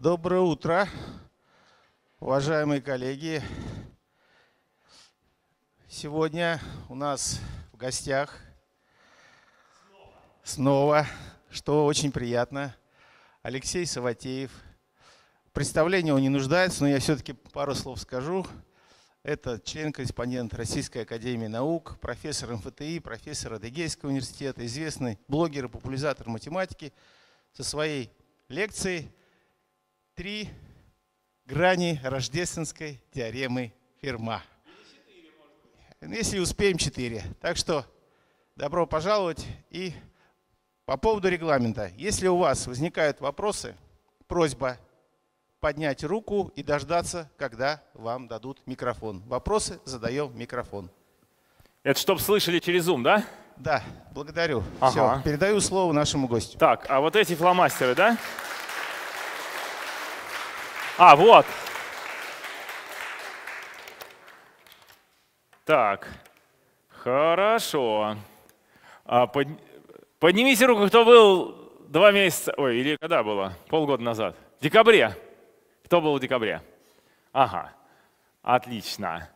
Доброе утро, уважаемые коллеги. Сегодня у нас в гостях снова, что очень приятно, Алексей Саватеев. Представление он не нуждается, но я все-таки пару слов скажу. Это член-корреспондент Российской Академии Наук, профессор МФТИ, профессор Адыгейского университета, известный блогер и популяризатор математики со своей лекцией три грани рождественской теоремы Ферма. Ну, если успеем, четыре. Так что добро пожаловать. И по поводу регламента. Если у вас возникают вопросы, просьба поднять руку и дождаться, когда вам дадут микрофон. Вопросы задаем микрофон. Это чтобы слышали через Zoom, да? Да, благодарю. Ага. Все, передаю слово нашему гостю. Так, а вот эти фломастеры, Да. А, вот. Так, хорошо. А, под... Поднимите руку, кто был два месяца, ой, или когда было? Полгода назад. В декабре. Кто был в декабре? Ага, отлично.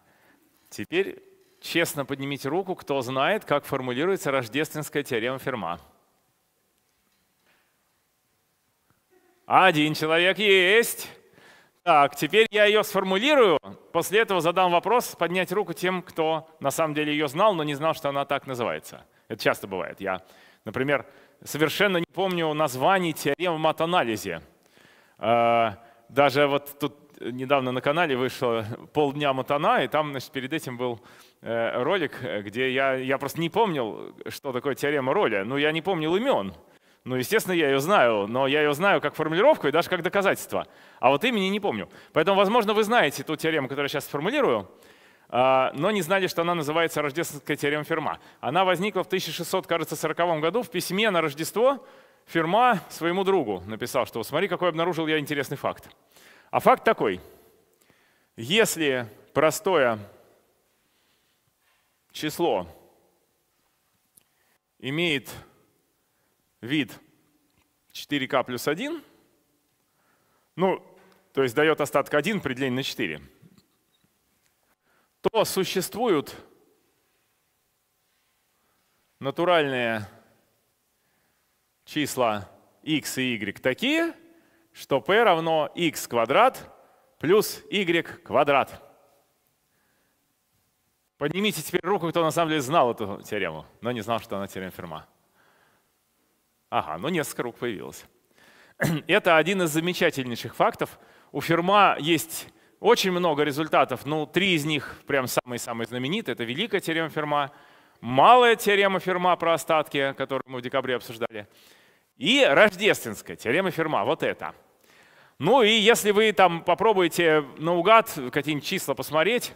Теперь честно поднимите руку, кто знает, как формулируется рождественская теорема Ферма. Один человек есть. Так, теперь я ее сформулирую, после этого задам вопрос, поднять руку тем, кто на самом деле ее знал, но не знал, что она так называется. Это часто бывает. Я, например, совершенно не помню название теоремы матанализе. А, даже вот тут э, недавно на канале вышло «Полдня матана», и там значит, перед этим был э, ролик, э, где я, я просто не помнил, что такое теорема роля. Ну, я не помнил имен. Ну, естественно, я ее знаю, но я ее знаю как формулировку и даже как доказательство. А вот имени не помню. Поэтому, возможно, вы знаете ту теорему, которую я сейчас сформулирую, а, но не знали, что она называется Рождественская теорема Ферма. Она возникла в 1640 году в письме на Рождество Ферма своему другу написал, что смотри, какой обнаружил я интересный факт. А факт такой. Если простое число имеет вид 4 к плюс 1, ну, то есть дает остаток 1 при делении на 4, то существуют натуральные числа x и y такие, что p равно x квадрат плюс y квадрат. Поднимите теперь руку, кто на самом деле знал эту теорему, но не знал, что она теорема Ферма. Ага, ну несколько рук появилось. Это один из замечательнейших фактов. У Ферма есть очень много результатов, ну, три из них прям самые-самые знаменитые. Это великая теорема Ферма, малая теорема Ферма про остатки, которую мы в декабре обсуждали, и рождественская теорема Ферма, вот это. Ну и если вы там попробуете наугад какие-нибудь числа посмотреть,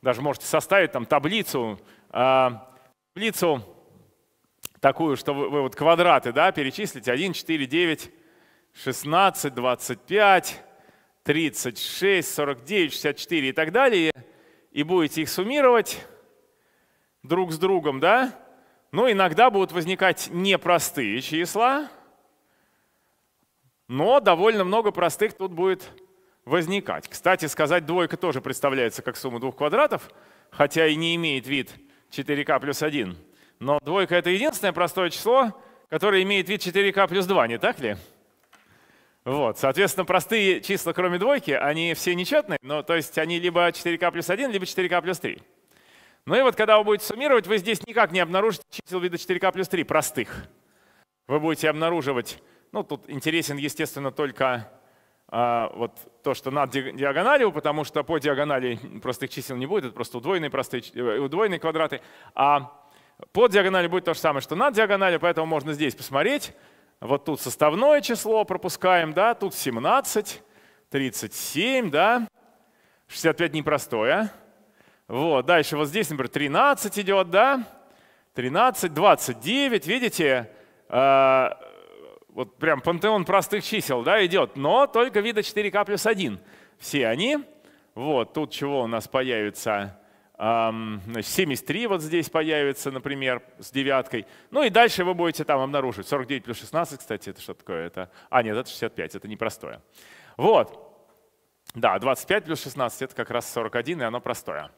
даже можете составить там таблицу, э, таблицу такую, что вы, вы вот квадраты да, перечислите. 1, 4, 9, 16, 25, 36, 49, 64 и так далее. И будете их суммировать друг с другом, да? Но иногда будут возникать непростые числа, но довольно много простых тут будет возникать. Кстати сказать, двойка тоже представляется как сумма двух квадратов, хотя и не имеет вид 4k плюс 1. Но двойка – это единственное простое число, которое имеет вид 4k плюс 2, не так ли? Вот, соответственно, простые числа, кроме двойки, они все нечетные, но, то есть они либо 4k плюс 1, либо 4k плюс 3. Ну и вот когда вы будете суммировать, вы здесь никак не обнаружите чисел вида 4k плюс 3 простых. Вы будете обнаруживать, ну тут интересен, естественно, только а, вот то, что над диагональю, потому что по диагонали простых чисел не будет, это просто удвоенные, простые, э, удвоенные квадраты. А под диагональю будет то же самое, что над диагональю, поэтому можно здесь посмотреть. Вот тут составное число пропускаем, да, тут 17, 37, да, 65 непростое. Вот, дальше вот здесь, например, 13 идет, да, 13, 29, видите, э, вот прям пантеон простых чисел, да, идет, но только вида 4К плюс 1. Все они. Вот, тут чего у нас появится? Значит, 73 вот здесь появится, например, с девяткой. Ну и дальше вы будете там обнаруживать. 49 плюс 16, кстати, это что такое? Это... А, нет, это 65, это непростое. Вот. Да, 25 плюс 16 — это как раз 41, и оно простое.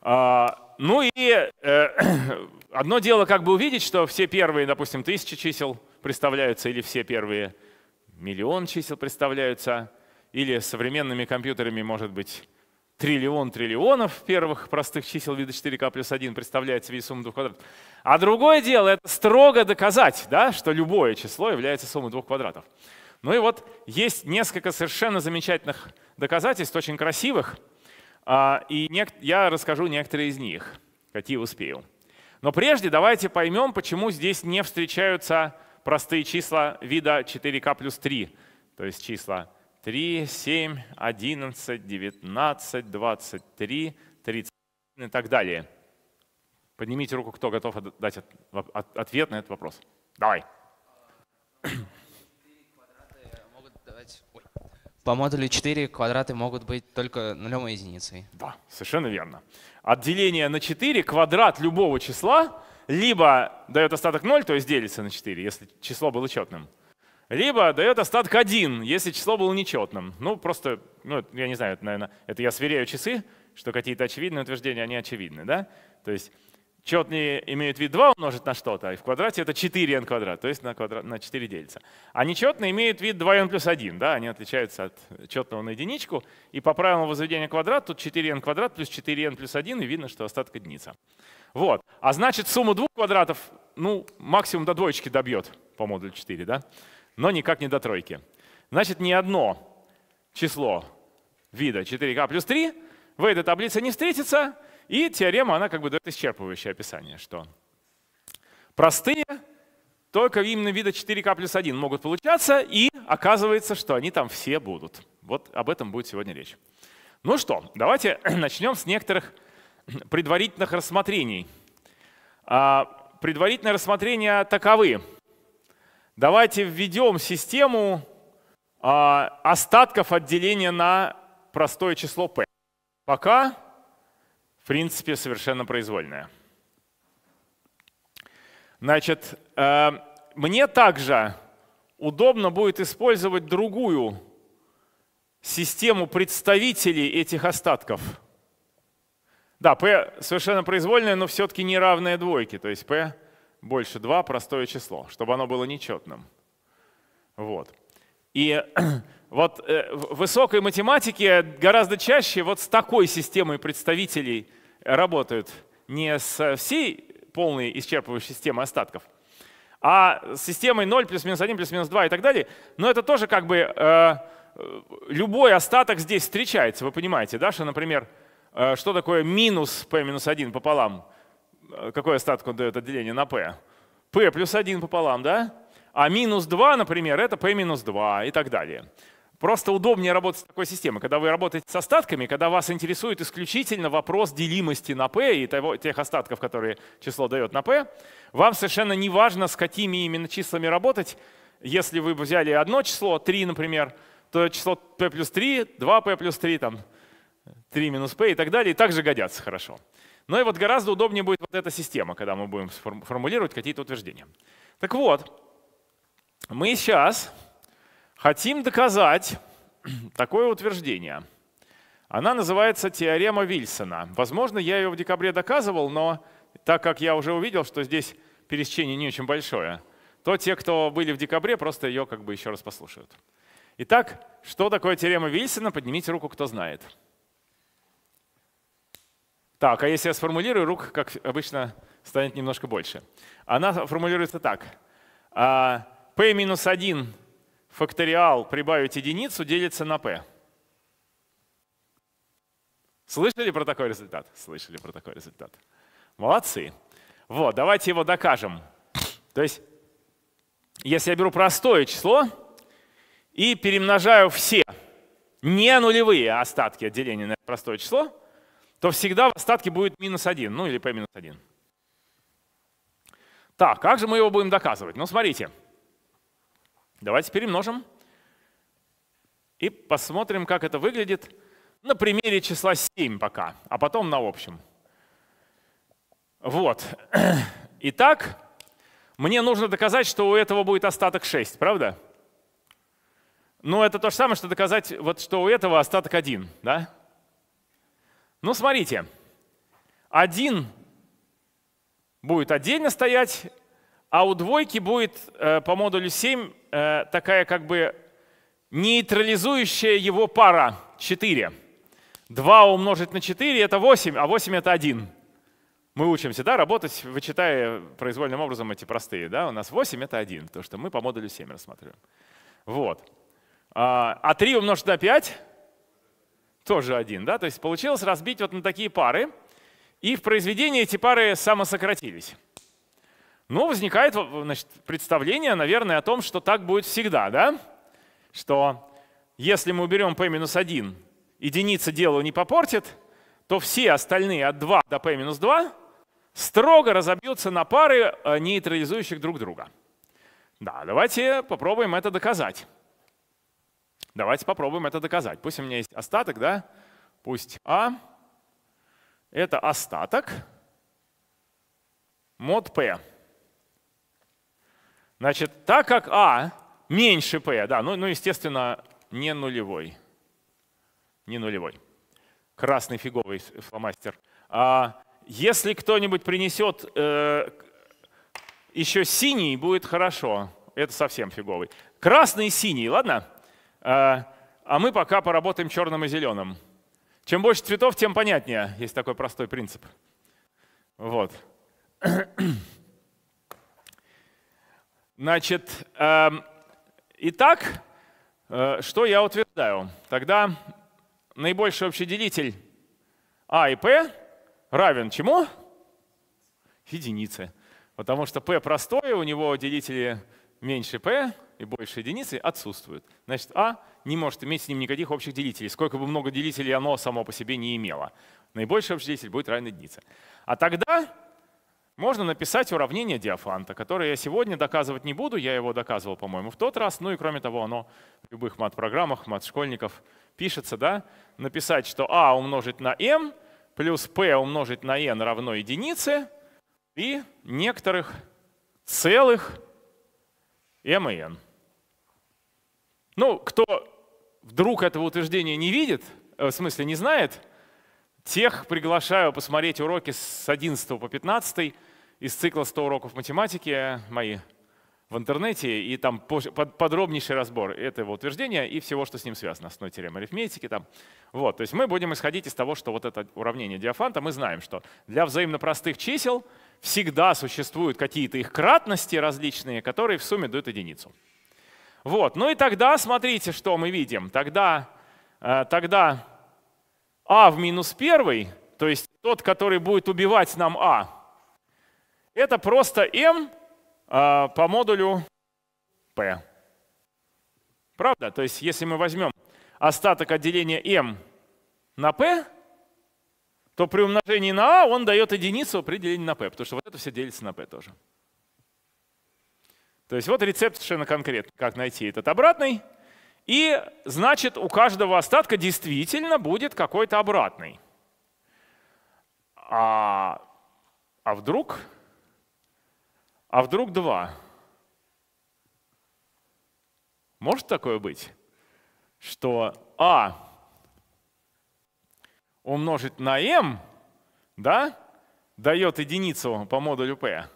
А, ну и э, одно дело как бы увидеть, что все первые, допустим, тысячи чисел представляются, или все первые миллион чисел представляются, или современными компьютерами, может быть, триллион триллионов первых простых чисел вида 4k плюс 1 представляет себе сумму двух квадратов. А другое дело — это строго доказать, да, что любое число является суммой двух квадратов. Ну и вот есть несколько совершенно замечательных доказательств, очень красивых, а, и я расскажу некоторые из них, какие успею. Но прежде давайте поймем, почему здесь не встречаются простые числа вида 4k плюс 3, то есть числа 3, 7, 11, 19, 23, 30 и так далее. Поднимите руку, кто готов дать ответ на этот вопрос. Давай. По модулю 4 квадраты могут быть только нулем и единицей. Да, совершенно верно. От деления на 4 квадрат любого числа либо дает остаток 0, то есть делится на 4, если число было четным, либо дает остаток 1, если число было нечетным. Ну, просто, ну, я не знаю, это, наверное, это я сверяю часы, что какие-то очевидные утверждения, они очевидны, да? То есть четные имеют вид 2 умножить на что-то, а и в квадрате это 4n квадрат, то есть на, квадрат, на 4 делится. А нечетные имеют вид 2n плюс 1, да, они отличаются от четного на единичку, и по правилам возведения квадрат тут 4n квадрат плюс 4n плюс 1, и видно, что остаток единица. Вот, а значит сумма двух квадратов, ну, максимум до двоечки добьет по модулю 4, да? но никак не до тройки. Значит, ни одно число вида 4k плюс 3 в этой таблице не встретится, и теорема, она как бы дает исчерпывающее описание, что простые только именно вида 4 k плюс 1 могут получаться, и оказывается, что они там все будут. Вот об этом будет сегодня речь. Ну что, давайте начнем с некоторых предварительных рассмотрений. А предварительные рассмотрения таковы. Давайте введем систему а, остатков отделения на простое число p. Пока, в принципе, совершенно произвольное. Значит, э, мне также удобно будет использовать другую систему представителей этих остатков. Да, p совершенно произвольное, но все-таки неравные двойки, то есть p больше 2 простое число, чтобы оно было нечетным. Вот. И вот э, в высокой математике гораздо чаще вот с такой системой представителей работают не с всей полной исчерпывающей системой остатков, а с системой 0 плюс минус 1 плюс минус 2 и так далее. Но это тоже как бы э, любой остаток здесь встречается, вы понимаете, да, что, например, э, что такое минус p минус 1 пополам – Э, какой остаток он дает отделение на p? p плюс 1 пополам, да? А минус 2, например, это p минус 2 и так далее. Просто удобнее работать с такой системой, когда вы работаете с остатками, когда вас интересует исключительно вопрос делимости на p и того, тех остатков, которые число дает на p, вам совершенно не важно, с какими именно числами работать. Если вы взяли одно число, 3, например, то число p плюс 3, 2p плюс 3, там, 3 минус p и так далее, и также годятся хорошо. Но и вот гораздо удобнее будет вот эта система, когда мы будем формулировать какие-то утверждения. Так вот, мы сейчас хотим доказать такое утверждение. Она называется теорема Вильсона. Возможно, я ее в декабре доказывал, но так как я уже увидел, что здесь пересечение не очень большое, то те, кто были в декабре, просто ее как бы еще раз послушают. Итак, что такое теорема Вильсона? Поднимите руку, кто знает. Так, а если я сформулирую, рук, как обычно, станет немножко больше. Она формулируется так. А, p минус 1 факториал прибавить единицу делится на p. Слышали про такой результат? Слышали про такой результат. Молодцы. Вот, давайте его докажем. То есть, если я беру простое число и перемножаю все не нулевые остатки от деления на простое число, то всегда в остатке будет минус 1, ну или p минус 1. Так, как же мы его будем доказывать? Ну, смотрите. Давайте перемножим и посмотрим, как это выглядит на примере числа 7 пока, а потом на общем. Вот. Итак, мне нужно доказать, что у этого будет остаток 6, правда? Ну, это то же самое, что доказать, вот, что у этого остаток 1, да? Ну, смотрите, один будет отдельно стоять, а у двойки будет э, по модулю 7 э, такая как бы нейтрализующая его пара 4. 2 умножить на 4 — это 8, а 8 — это 1. Мы учимся да, работать, вычитая произвольным образом эти простые. Да? У нас 8 — это 1, потому что мы по модулю 7 рассматриваем. Вот. А 3 а умножить на 5 тоже один. Да? То есть получилось разбить вот на такие пары, и в произведении эти пары самосократились. Ну, возникает значит, представление, наверное, о том, что так будет всегда, да? Что если мы уберем p-1, единица делу не попортит, то все остальные от 2 до p-2 строго разобьются на пары, э, нейтрализующих друг друга. Да, давайте попробуем это доказать. Давайте попробуем это доказать. Пусть у меня есть остаток, да? Пусть А — это остаток мод P. Значит, так как А меньше P, да, ну, ну естественно, не нулевой. Не нулевой. Красный фиговый фломастер. А если кто-нибудь принесет э, еще синий, будет хорошо. Это совсем фиговый. Красный и синий, ладно? А, а мы пока поработаем черным и зеленым. Чем больше цветов, тем понятнее. Есть такой простой принцип. Вот. Значит, э, итак, э, что я утверждаю? Тогда наибольший общий делитель А и П равен чему? Единице. Потому что P простое, у него делители меньше P, и больше единицы отсутствует. Значит, А не может иметь с ним никаких общих делителей, сколько бы много делителей оно само по себе не имело. Наибольший общий делитель будет равен единице. А тогда можно написать уравнение диафанта, которое я сегодня доказывать не буду, я его доказывал, по-моему, в тот раз. Ну и кроме того, оно в любых мат-программах, мат-школьников пишется, да? Написать, что А умножить на m плюс P умножить на n равно единице и некоторых целых m и n. Ну, кто вдруг этого утверждения не видит, э, в смысле не знает, тех приглашаю посмотреть уроки с 11 по 15 из цикла 100 уроков математики мои в интернете, и там подробнейший разбор этого утверждения и всего, что с ним связано, основной теоремы арифметики. Там. Вот, то есть мы будем исходить из того, что вот это уравнение Диофанта, мы знаем, что для взаимно простых чисел всегда существуют какие-то их кратности различные, которые в сумме дают единицу. Вот. Ну и тогда смотрите, что мы видим. Тогда, э, тогда а в минус 1, то есть тот, который будет убивать нам а, это просто m э, по модулю p. Правда? То есть если мы возьмем остаток отделения m на p, то при умножении на а он дает единицу при делении на p, потому что вот это все делится на p тоже. То есть вот рецепт совершенно конкретный, как найти этот обратный. И значит, у каждого остатка действительно будет какой-то обратный. А, а вдруг? А вдруг два? Может такое быть, что А умножить на m да, дает единицу по модулю p,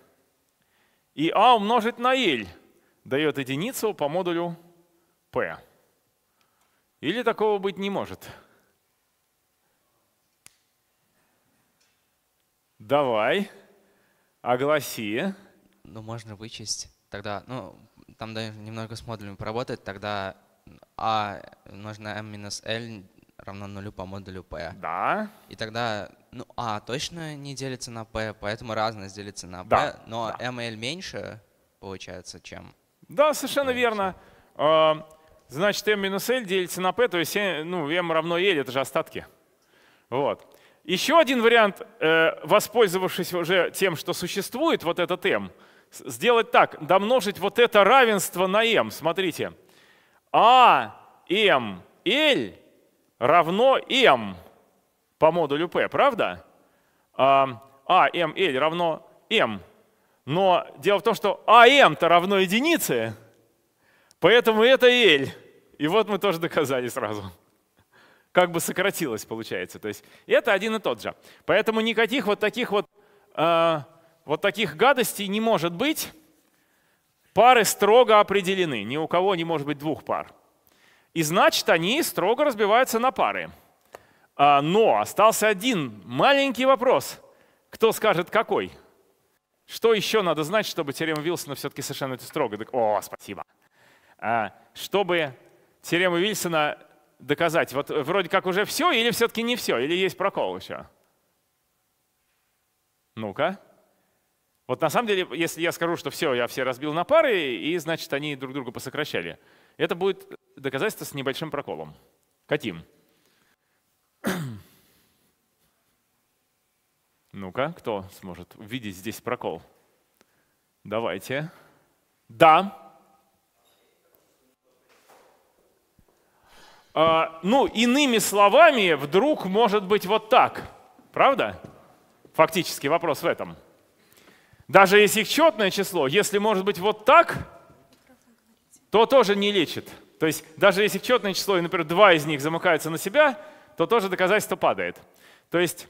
и А умножить на L дает единицу по модулю P. Или такого быть не может. Давай, огласи. Ну, можно вычесть. Тогда, ну, там даже немного с модулями поработать, тогда А умножить m минус L равно нулю по модулю p. Да. И тогда, ну, а точно не делится на p, поэтому разность делится на p, да. но да. ml меньше получается, чем… Да, совершенно верно. А, значит, m минус l делится на p, то есть ну, m равно l, это же остатки. Вот. Еще один вариант, э, воспользовавшись уже тем, что существует вот этот m, сделать так, домножить вот это равенство на m. Смотрите, a, m, l равно m по модулю p, правда? А, m, а, l равно m. Но дело в том, что а m-то равно единице, поэтому это l. И вот мы тоже доказали сразу. Как бы сократилось, получается. То есть это один и тот же. Поэтому никаких вот таких вот, э, вот таких гадостей не может быть. Пары строго определены. Ни у кого не может быть двух пар. И значит, они строго разбиваются на пары. А, но остался один маленький вопрос. Кто скажет, какой? Что еще надо знать, чтобы теорема Вилсона все-таки совершенно строго... О, спасибо. А, чтобы теорему Вильсона доказать, вот вроде как уже все или все-таки не все, или есть прокол еще? Ну-ка. Вот на самом деле, если я скажу, что все, я все разбил на пары, и значит они друг друга посокращали – это будет доказательство с небольшим проколом. Каким? Ну-ка, кто сможет увидеть здесь прокол? Давайте. Да. А, ну, иными словами, вдруг может быть вот так. Правда? Фактически вопрос в этом. Даже если их четное число, если может быть вот так, то тоже не лечит. То есть даже если четное число, и, например, два из них замыкаются на себя, то тоже доказательство падает. То есть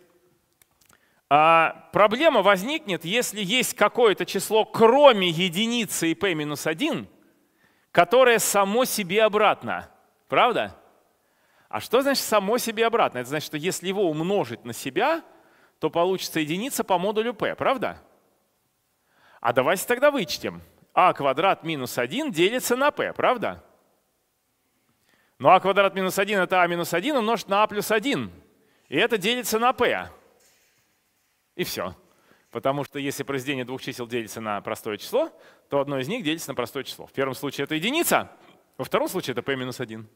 а, проблема возникнет, если есть какое-то число, кроме единицы и p-1, которое само себе обратно. Правда? А что значит само себе обратно? Это значит, что если его умножить на себя, то получится единица по модулю p, правда? А давайте тогда вычтем а квадрат минус 1 делится на p, правда? ну а квадрат минус 1 это а минус 1 умножить на а плюс 1. И это делится на p. И все. Потому что если произведение двух чисел делится на простое число, то одно из них делится на простое число. В первом случае это единица, во втором случае это p минус 1.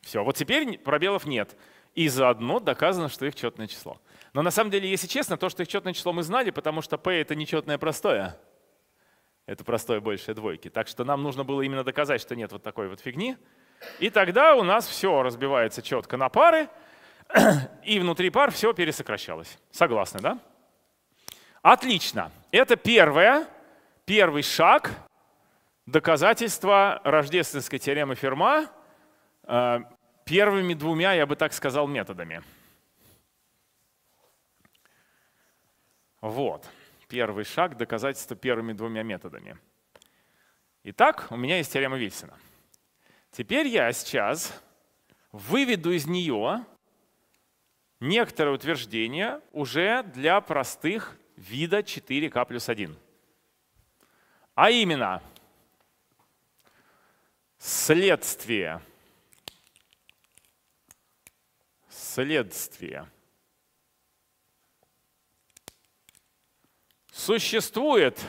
Все, вот теперь пробелов нет. И заодно доказано, что их четное число. Но на самом деле, если честно, то, что их четное число мы знали, потому что P — это нечетное простое. Это простое большее двойки. Так что нам нужно было именно доказать, что нет вот такой вот фигни. И тогда у нас все разбивается четко на пары, и внутри пар все пересокращалось. Согласны, да? Отлично. Это первое, первый шаг доказательства рождественской теоремы Ферма э, первыми двумя, я бы так сказал, методами. Вот, первый шаг доказательства первыми двумя методами. Итак, у меня есть теорема Вильсона. Теперь я сейчас выведу из нее некоторое утверждение уже для простых вида 4К плюс 1. А именно, следствие – следствие. Существует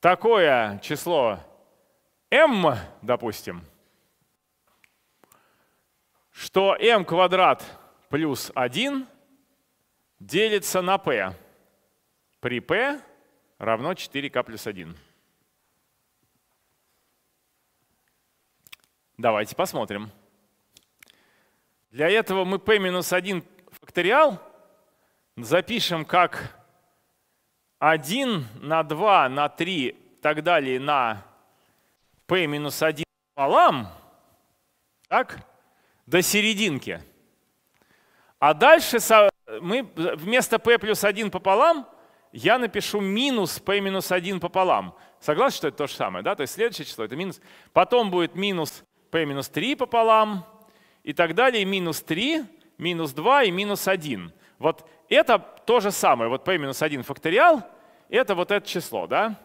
такое число m, допустим, что m квадрат плюс 1 делится на p при p равно 4k плюс 1. Давайте посмотрим. Для этого мы p-1 факториал запишем как 1 на 2 на 3 и так далее на p-1 пополам, так, до серединки. А дальше мы вместо p плюс 1 пополам я напишу минус p минус 1 пополам. Согласны, что это то же самое? Да? То есть следующее число — это минус. Потом будет минус p минус 3 пополам — и так далее, минус 3, минус 2 и минус 1. Вот это то же самое. Вот p минус 1 факториал — это вот это число, да?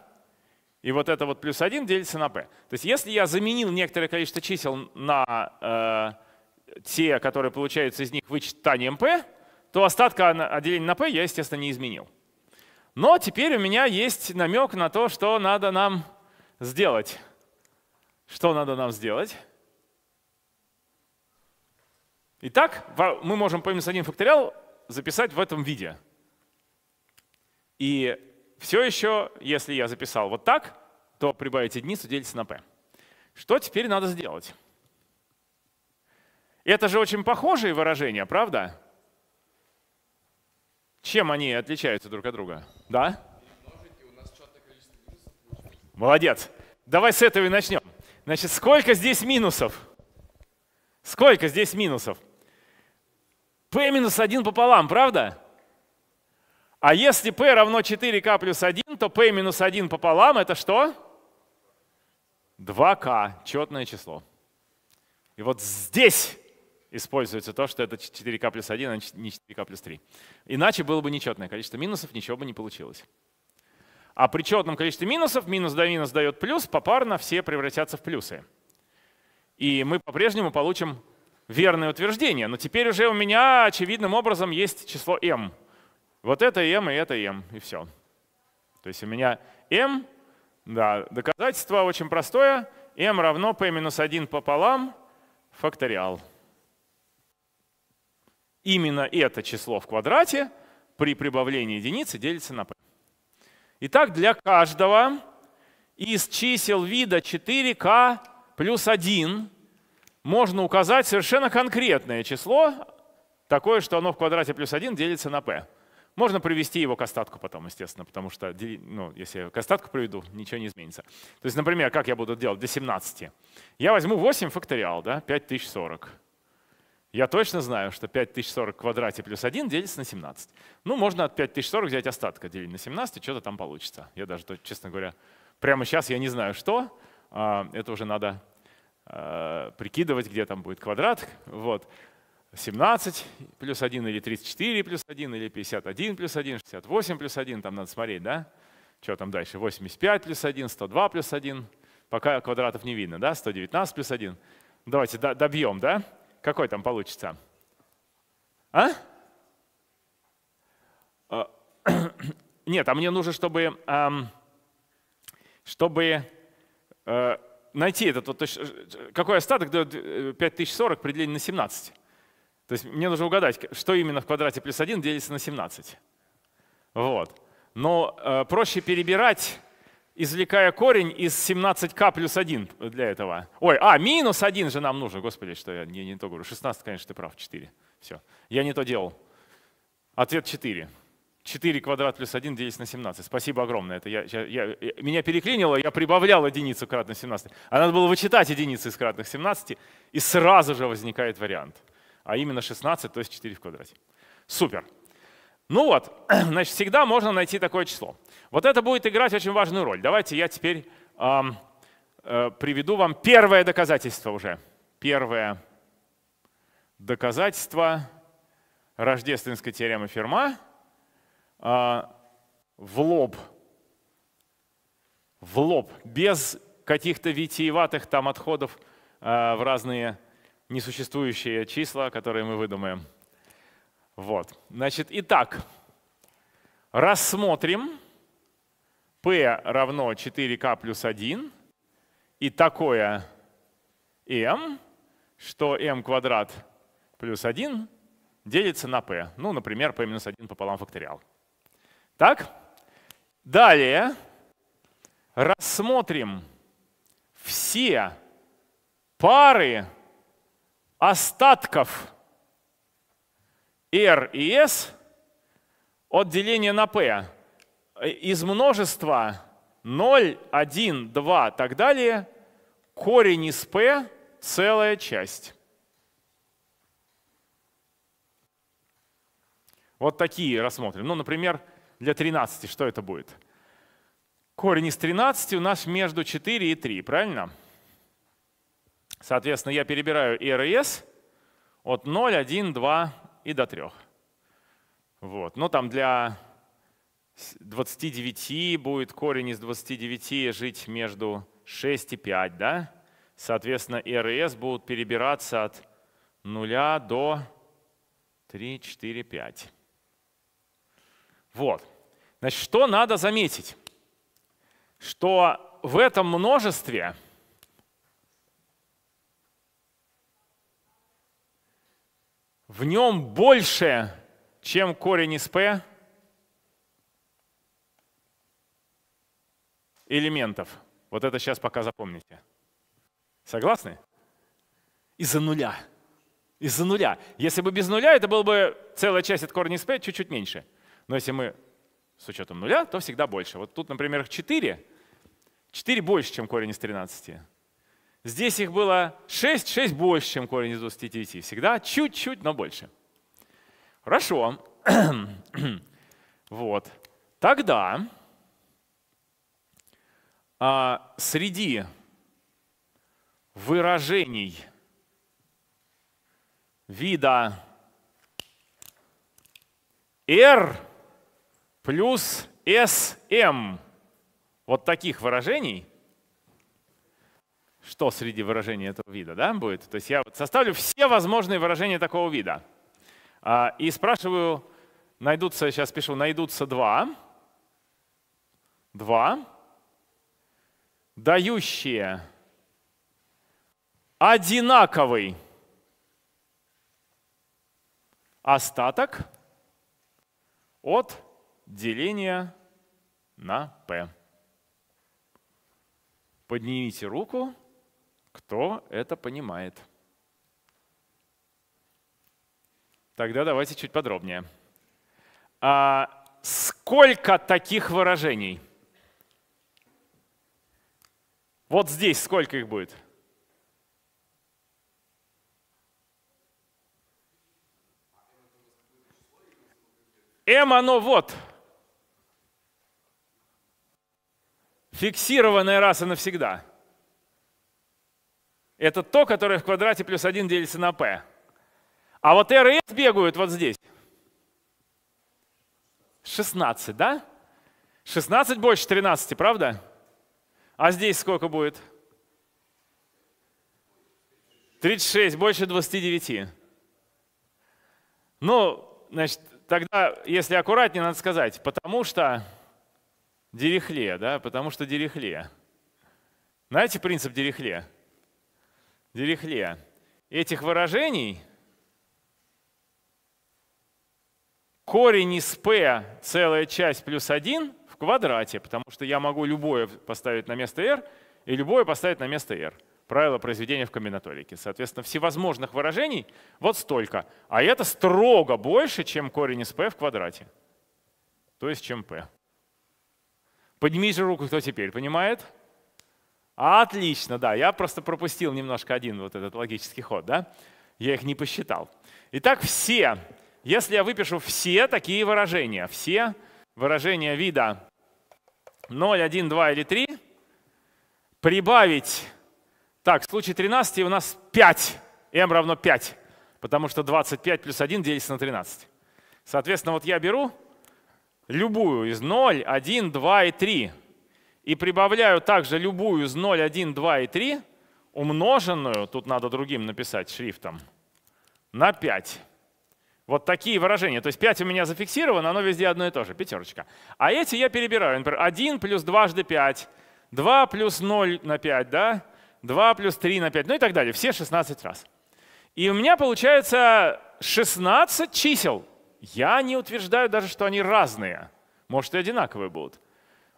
И вот это вот плюс 1 делится на p. То есть если я заменил некоторое количество чисел на э, те, которые получаются из них вычитанием p, то остатка отделения на p я, естественно, не изменил. Но теперь у меня есть намек на то, что надо нам сделать. Что надо нам сделать? Итак, мы можем по минус 1 факториал записать в этом виде. И все еще, если я записал вот так, то прибавить единицу делится на p. Что теперь надо сделать? Это же очень похожие выражения, правда? Чем они отличаются друг от друга? Да? Молодец. Давай с этого и начнем. Значит, сколько здесь минусов? Сколько здесь минусов? P минус 1 пополам, правда? А если P равно 4 k плюс 1, то P минус 1 пополам это что? 2 k, четное число. И вот здесь используется то, что это 4 k плюс 1, а не 4 k плюс 3. Иначе было бы нечетное количество минусов, ничего бы не получилось. А при четном количестве минусов минус до минус дает плюс, попарно все превратятся в плюсы. И мы по-прежнему получим верное утверждение, но теперь уже у меня очевидным образом есть число m. Вот это m и это m, и все. То есть у меня m, да, доказательство очень простое, m равно p минус 1 пополам факториал. Именно это число в квадрате при прибавлении единицы делится на p. Итак, для каждого из чисел вида 4k плюс 1 — можно указать совершенно конкретное число, такое, что оно в квадрате плюс 1 делится на p. Можно привести его к остатку потом, естественно, потому что ну, если я к остатку приведу, ничего не изменится. То есть, например, как я буду делать до 17? Я возьму 8 факториал, да, 5040. Я точно знаю, что 5040 в квадрате плюс 1 делится на 17. Ну, можно от 5040 взять остаток, делить на 17, и что-то там получится. Я даже, честно говоря, прямо сейчас я не знаю, что. А, это уже надо Э, прикидывать, где там будет квадрат. Вот. 17 плюс 1 или 34 плюс 1 или 51 плюс 1, 68 плюс 1, там надо смотреть, да? Что там дальше? 85 плюс 1, 102 плюс 1. Пока квадратов не видно, да? 119 плюс 1. Давайте добьем, да? Какой там получится? А? Э, нет, а мне нужно, чтобы, чтобы э, найти этот, вот, то есть, какой остаток дает 5040 э, при делении на 17. То есть мне нужно угадать, что именно в квадрате плюс 1 делится на 17. Вот. Но э, проще перебирать, извлекая корень из 17к плюс 1 для этого. Ой, а, минус 1 же нам нужно. Господи, что я не, не то говорю. 16, конечно, ты прав, 4. Все. Я не то делал. Ответ 4. 4 квадрат плюс 1 делить на 17. Спасибо огромное. Это я, я, я, меня переклинило, я прибавлял единицу кратно 17. А надо было вычитать единицы из кратных 17, и сразу же возникает вариант. А именно 16, то есть 4 в квадрате. Супер. Ну вот, значит, всегда можно найти такое число. Вот это будет играть очень важную роль. Давайте я теперь э, э, приведу вам первое доказательство уже. Первое доказательство рождественской теоремы Ферма — а, в лоб. В лоб. Без каких-то витиеватых там отходов а, в разные несуществующие числа, которые мы выдумаем. Вот. Значит, итак, рассмотрим p равно 4k плюс 1 и такое m, что m квадрат плюс 1 делится на p. Ну, например, p минус 1 пополам факториал. Так? Далее рассмотрим все пары остатков R и S от деления на P из множества 0, 1, 2 и так далее, корень из P целая часть. Вот такие рассмотрим. Ну, например, для 13 что это будет? Корень из 13 у нас между 4 и 3, правильно? Соответственно, я перебираю и R и S от 0, 1, 2 и до 3. Вот. Ну там для 29 будет корень из 29 жить между 6 и 5, да? Соответственно, R и S будут перебираться от 0 до 3, 4, 5. Вот. Значит, что надо заметить? Что в этом множестве в нем больше, чем корень из p элементов. Вот это сейчас пока запомните. Согласны? Из-за нуля. Из-за нуля. Если бы без нуля, это было бы целая часть от корня из p чуть-чуть меньше. Но если мы с учетом нуля, то всегда больше. Вот тут, например, их 4. 4 больше, чем корень из 13. Здесь их было 6, 6 больше, чем корень из 29. Всегда чуть-чуть, но больше. Хорошо. вот. Тогда а, среди выражений вида R плюс SM вот таких выражений, что среди выражений этого вида да, будет? То есть я составлю все возможные выражения такого вида. А, и спрашиваю, найдутся, сейчас пишу, найдутся два, два, дающие одинаковый остаток от деление на P. Поднимите руку, кто это понимает. Тогда давайте чуть подробнее. А сколько таких выражений? Вот здесь сколько их будет? М оно вот. фиксированная раз и навсегда. Это то, которое в квадрате плюс 1 делится на p. А вот r и s бегают вот здесь. 16, да? 16 больше 13, правда? А здесь сколько будет? 36 больше 29. Ну, значит, тогда, если аккуратнее, надо сказать, потому что Дерехле, да, потому что дерехле. Знаете принцип дерехле? Дерехле. Этих выражений корень из p целая часть плюс 1 в квадрате, потому что я могу любое поставить на место r и любое поставить на место r. Правило произведения в комбинаторике. Соответственно, всевозможных выражений вот столько. А это строго больше, чем корень из p в квадрате. То есть, чем p. Поднимите руку, кто теперь понимает. Отлично, да, я просто пропустил немножко один вот этот логический ход, да? Я их не посчитал. Итак, все, если я выпишу все такие выражения, все выражения вида 0, 1, 2 или 3, прибавить, так, в случае 13 у нас 5, m равно 5, потому что 25 плюс 1 делится на 13. Соответственно, вот я беру любую из 0, 1, 2 и 3, и прибавляю также любую из 0, 1, 2 и 3, умноженную, тут надо другим написать шрифтом, на 5. Вот такие выражения. То есть 5 у меня зафиксировано, оно везде одно и то же, пятерочка. А эти я перебираю. Например, 1 плюс дважды 5, 2 плюс 0 на 5, да? 2 плюс 3 на 5, ну и так далее. Все 16 раз. И у меня получается 16 чисел я не утверждаю даже, что они разные. Может, и одинаковые будут.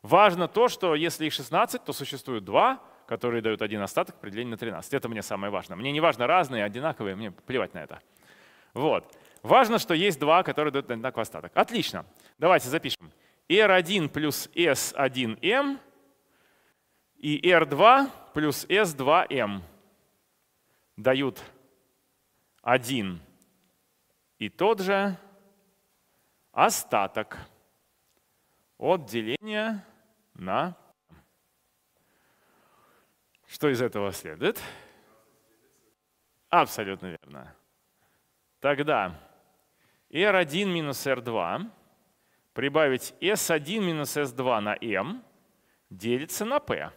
Важно то, что если их 16, то существует два, которые дают один остаток при делении на 13. Это мне самое важное. Мне не важно разные, одинаковые, мне плевать на это. Вот. Важно, что есть два, которые дают одинаковый остаток. Отлично. Давайте запишем. R1 плюс S1m и R2 плюс S2m дают один и тот же остаток от деления на что из этого следует? Абсолютно верно. Тогда R1 минус R2 прибавить S1 минус S2 на M делится на P.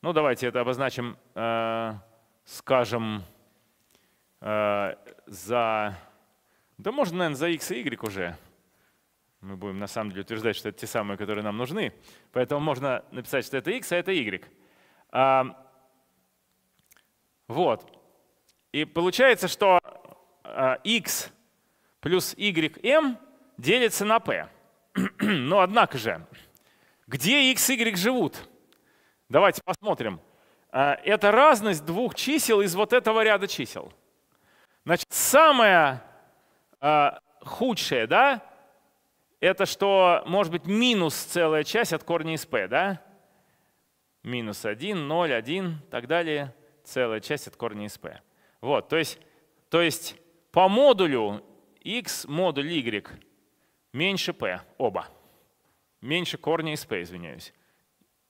Ну, давайте это обозначим, э, скажем, э, за да можно, наверное, за x и y уже. Мы будем на самом деле утверждать, что это те самые, которые нам нужны. Поэтому можно написать, что это x, а это y. А, вот. И получается, что x а, плюс ym делится на p. Но однако же, где x, и y живут? Давайте посмотрим. А, это разность двух чисел из вот этого ряда чисел. Значит, самая а, худшее, да, это что, может быть, минус целая часть от корня из p, да? Минус 1, 0, 1 и так далее, целая часть от корня из p. Вот, то есть, то есть по модулю x модуль y меньше p, оба. Меньше корня из p, извиняюсь.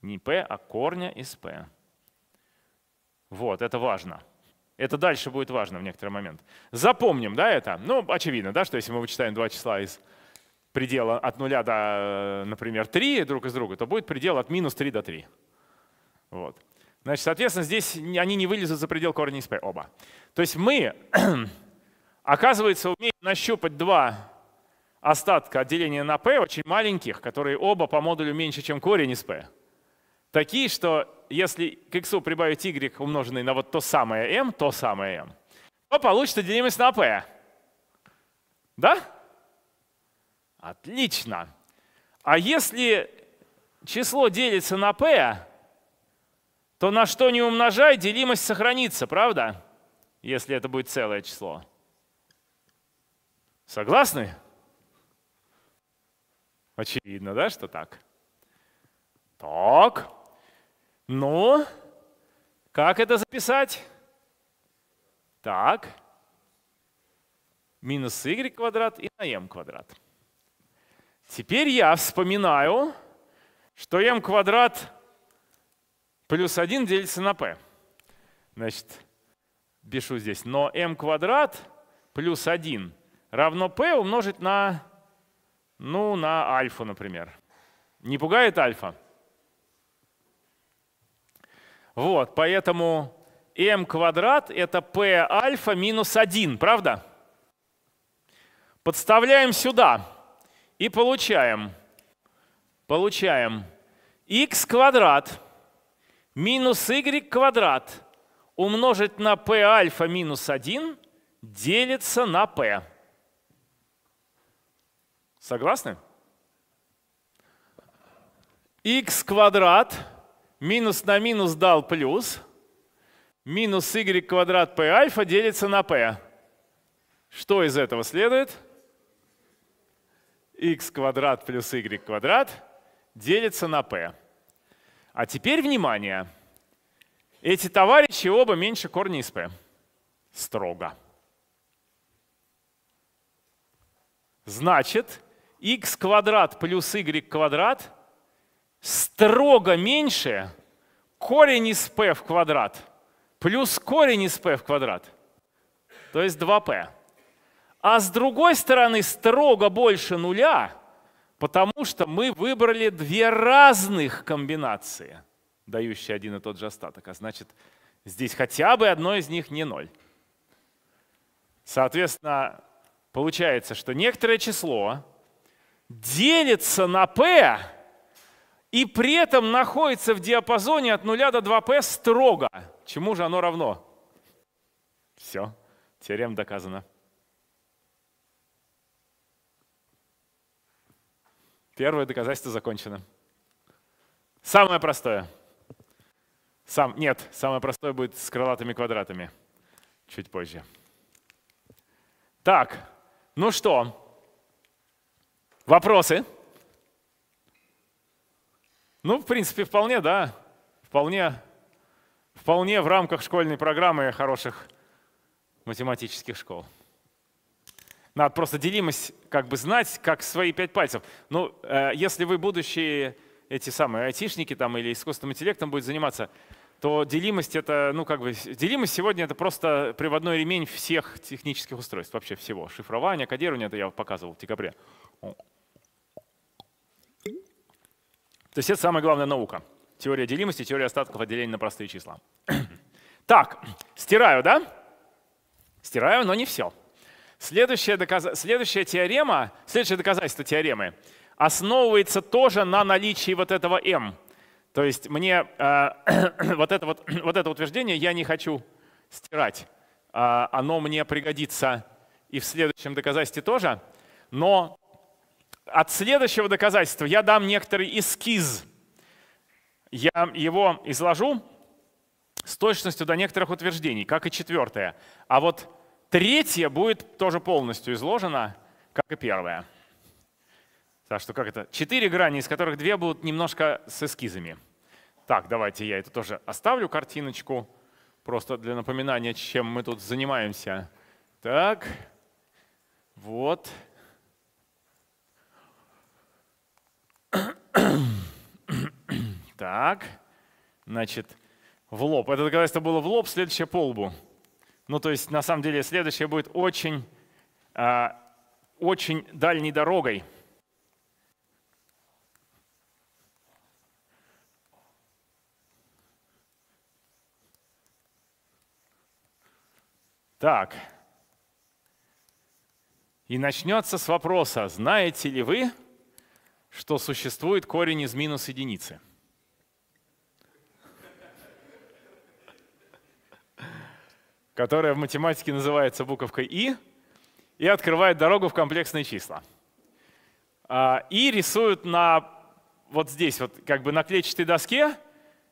Не p, а корня из p. Вот, это важно. Это дальше будет важно в некоторый момент. Запомним, да, это? Ну, очевидно, да, что если мы вычитаем два числа из предела от 0 до, например, 3 друг из друга, то будет предел от минус 3 до 3. Вот. Значит, соответственно, здесь они не вылезут за предел корня из p, оба. То есть мы, оказывается, умеем нащупать два остатка отделения на p, очень маленьких, которые оба по модулю меньше, чем корень из p. Такие, что если к x прибавить y, умноженный на вот то самое m, то самое m, то получится делимость на p. Да? Отлично. А если число делится на p, то на что не умножай, делимость сохранится, правда? Если это будет целое число. Согласны? Очевидно, да, что так? Так. Но ну, как это записать? Так, минус y квадрат и на m квадрат. Теперь я вспоминаю, что m квадрат плюс 1 делится на p. Значит, пишу здесь, но m квадрат плюс 1 равно p умножить на, ну, на альфа, например. Не пугает альфа? Вот, поэтому m квадрат это p альфа минус 1, правда? Подставляем сюда и получаем, получаем x квадрат минус y квадрат умножить на p альфа минус 1 делится на p. Согласны? x квадрат Минус на минус дал плюс. Минус y квадрат p альфа делится на p. Что из этого следует? x квадрат плюс y квадрат делится на p. А теперь внимание. Эти товарищи оба меньше корня из p. Строго. Значит, x квадрат плюс y квадрат строго меньше корень из p в квадрат плюс корень из p в квадрат, то есть 2p. А с другой стороны строго больше нуля, потому что мы выбрали две разных комбинации, дающие один и тот же остаток. А значит, здесь хотя бы одно из них не ноль. Соответственно, получается, что некоторое число делится на p и при этом находится в диапазоне от 0 до 2p строго. Чему же оно равно? Все, теорема доказано. Первое доказательство закончено. Самое простое. Сам, нет, самое простое будет с крылатыми квадратами. Чуть позже. Так, ну что, вопросы? Вопросы? Ну, в принципе, вполне, да. Вполне, вполне в рамках школьной программы хороших математических школ. Надо просто делимость как бы знать, как свои пять пальцев. Ну, э, если вы будущие эти самые айтишники там или искусственным интеллектом будет заниматься, то делимость это, ну как бы, делимость сегодня это просто приводной ремень всех технических устройств, вообще всего. Шифрование, кодирование, это я показывал в декабре. То есть это самая главная наука. Теория делимости, теория остатков отделения на простые числа. так, стираю, да? Стираю, но не все. Следующая, доказ... Следующая теорема, следующее доказательство теоремы основывается тоже на наличии вот этого m. То есть мне э, вот, это вот, вот это утверждение я не хочу стирать. Э, оно мне пригодится и в следующем доказательстве тоже. Но от следующего доказательства я дам некоторый эскиз. Я его изложу с точностью до некоторых утверждений, как и четвертое. А вот третье будет тоже полностью изложено, как и первое. Так что как это? Четыре грани, из которых две будут немножко с эскизами. Так, давайте я это тоже оставлю картиночку, просто для напоминания, чем мы тут занимаемся. Так, вот. Так, значит, в лоб. Это доказательство было в лоб, следующее по лбу. Ну, то есть, на самом деле, следующее будет очень, а, очень дальней дорогой. Так. И начнется с вопроса, знаете ли вы, что существует корень из минус единицы. которая в математике называется буковкой «и», и открывает дорогу в комплексные числа. А, и рисуют на вот здесь, вот как бы на клетчатой доске,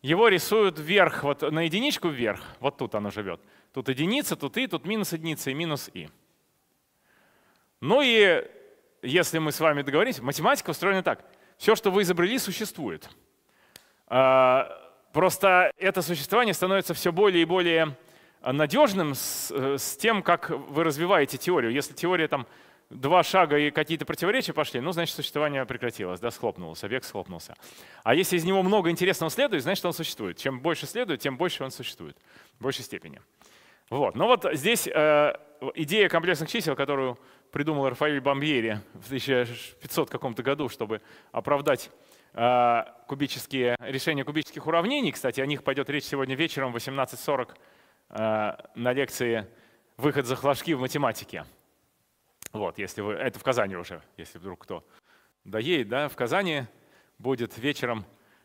его рисуют вверх, вот на единичку вверх, вот тут оно живет. Тут единица, тут и, тут минус единица и минус и. Ну и если мы с вами договоримся, математика устроена так. Все, что вы изобрели, существует. А, просто это существование становится все более и более а, надежным с, э, с тем, как вы развиваете теорию. Если теория там два шага и какие-то противоречия пошли, ну, значит, существование прекратилось, да, схлопнулось, объект схлопнулся. А если из него много интересного следует, значит, он существует. Чем больше следует, тем больше он существует, в большей степени. Вот. Но вот здесь э, идея комплексных чисел, которую придумал Рафаэль Бомбьери в 1500 каком-то году, чтобы оправдать а, кубические, решения кубических уравнений. Кстати, о них пойдет речь сегодня вечером в 18.40 а, на лекции «Выход за флажки в математике». Вот, если вы, это в Казани уже, если вдруг кто доедет, да, в Казани будет вечером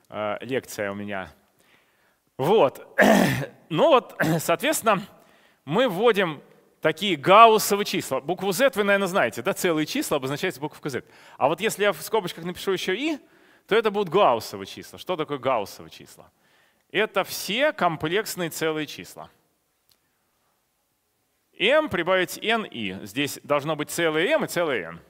а, лекция у меня. Вот, ну вот, соответственно, мы вводим такие гауссовые числа. Букву Z вы, наверное, знаете, да? Целые числа обозначаются буквой Z. А вот если я в скобочках напишу еще и, то это будут гауссовые числа. Что такое гауссовые числа? Это все комплексные целые числа. m прибавить n и. Здесь должно быть целое m и целое n.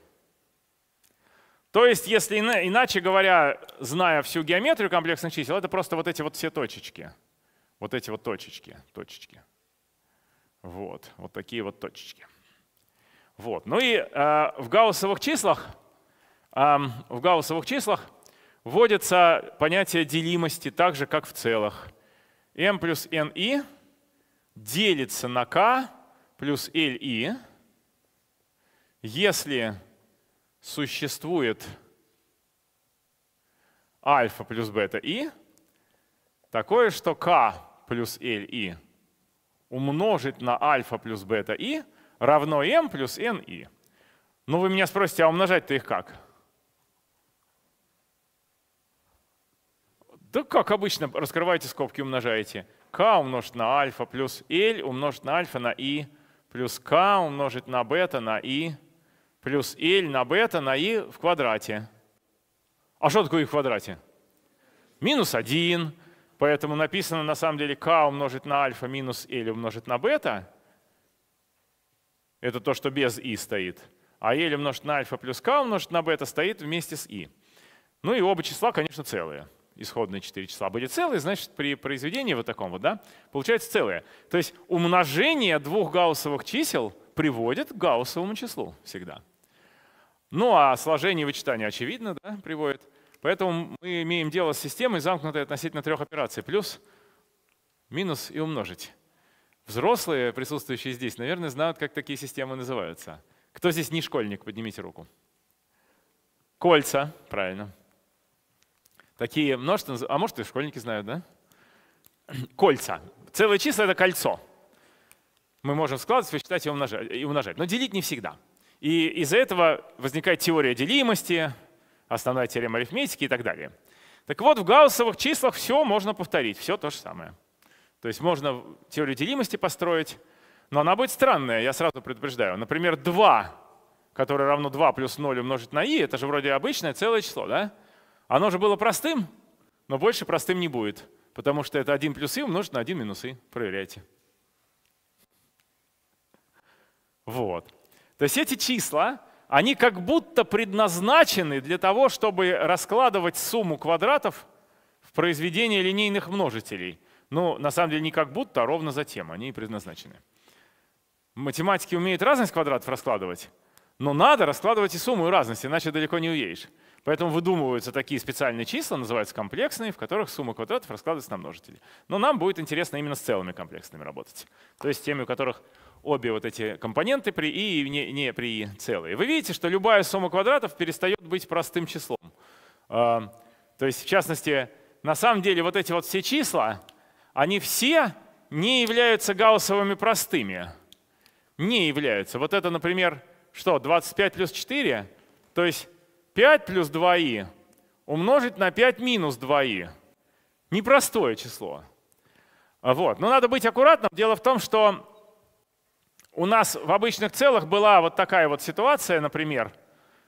То есть, если иначе говоря, зная всю геометрию комплексных чисел, это просто вот эти вот все точечки. Вот эти вот точечки, точечки. Вот, вот такие вот точечки. Вот. Ну и э, в гауссовых числах, э, в гауссовых числах вводится понятие делимости так же, как в целых. m плюс ni делится на k плюс li, если существует альфа плюс бета и такое, что k плюс li умножить на альфа плюс бета и равно m плюс n и. Ну вы меня спросите, а умножать-то их как? Да как обычно, раскрываете скобки, умножаете. k умножить на альфа плюс l умножить на альфа на и плюс k умножить на бета на и плюс l на бета на и в квадрате. А что такое и в квадрате? Минус 1, Поэтому написано на самом деле k умножить на альфа минус l умножить на бета. Это то, что без i стоит. А l умножить на альфа плюс k умножить на бета стоит вместе с i. Ну и оба числа, конечно, целые. Исходные 4 числа были целые, значит, при произведении вот таком вот, да, получается целые. То есть умножение двух гауссовых чисел приводит к гауссовому числу всегда. Ну а сложение и вычитание, очевидно, да, приводит Поэтому мы имеем дело с системой, замкнутой относительно трех операций. Плюс, минус и умножить. Взрослые, присутствующие здесь, наверное, знают, как такие системы называются. Кто здесь не школьник, поднимите руку. Кольца, правильно. Такие множество, а может и школьники знают, да? Кольца. Целые числа — это кольцо. Мы можем складывать, вычитать и умножать, и умножать. Но делить не всегда. И из-за этого возникает теория делимости, основная теорема арифметики и так далее. Так вот, в гауссовых числах все можно повторить, все то же самое. То есть можно теорию делимости построить, но она будет странная, я сразу предупреждаю. Например, 2, которое равно 2 плюс 0 умножить на i, это же вроде обычное целое число, да? Оно же было простым, но больше простым не будет, потому что это 1 плюс i умножить на 1 минус i. Проверяйте. Вот. То есть эти числа они как будто предназначены для того, чтобы раскладывать сумму квадратов в произведение линейных множителей. Но ну, на самом деле не как будто, а ровно затем они и предназначены. Математики умеют разность квадратов раскладывать, но надо раскладывать и сумму, и разность, иначе далеко не уедешь. Поэтому выдумываются такие специальные числа, называются комплексные, в которых сумма квадратов раскладывается на множители. Но нам будет интересно именно с целыми комплексными работать, то есть теми, у которых обе вот эти компоненты при i и не, не при i целые. Вы видите, что любая сумма квадратов перестает быть простым числом. А, то есть, в частности, на самом деле вот эти вот все числа, они все не являются гауссовыми простыми. Не являются. Вот это, например, что, 25 плюс 4? То есть 5 плюс 2i умножить на 5 минус 2i. Непростое число. Вот. Но надо быть аккуратным. Дело в том, что у нас в обычных целых была вот такая вот ситуация, например,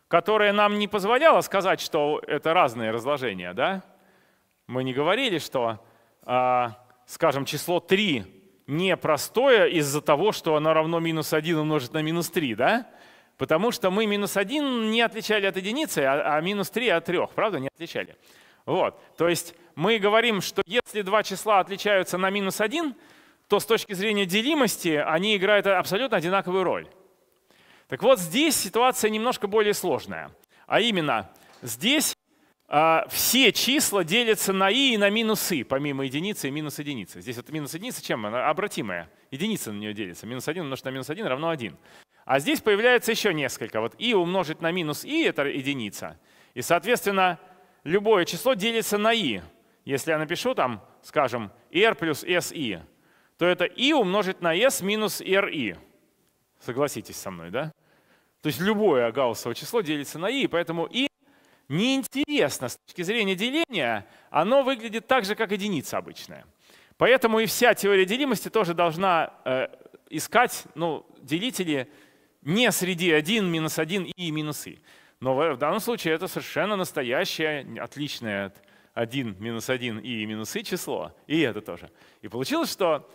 которая нам не позволяла сказать, что это разные разложения. Да? Мы не говорили, что, а, скажем, число 3 непростое из-за того, что оно равно минус 1 умножить на минус 3. Да? Потому что мы минус 1 не отличали от единицы, а, а минус 3 от 3, правда, не отличали. Вот. То есть мы говорим, что если два числа отличаются на минус 1, то с точки зрения делимости они играют абсолютно одинаковую роль. Так вот, здесь ситуация немножко более сложная. А именно, здесь э, все числа делятся на i и на минус i, помимо единицы и минус единицы. Здесь вот минус единица чем? Она обратимая. Единица на нее делится. Минус 1 умножить на минус 1 равно 1. А здесь появляется еще несколько. Вот i умножить на минус i это единица. И, соответственно, любое число делится на i, Если я напишу там, скажем, r плюс si, то это и умножить на s минус ri. Согласитесь со мной, да? То есть любое гауссово число делится на i, поэтому i неинтересно с точки зрения деления, оно выглядит так же, как единица обычная. Поэтому и вся теория делимости тоже должна э, искать ну, делители не среди 1, минус 1 и минус и. Но в данном случае это совершенно настоящее, отличное от 1, минус 1 и минус и число. И это тоже. И получилось, что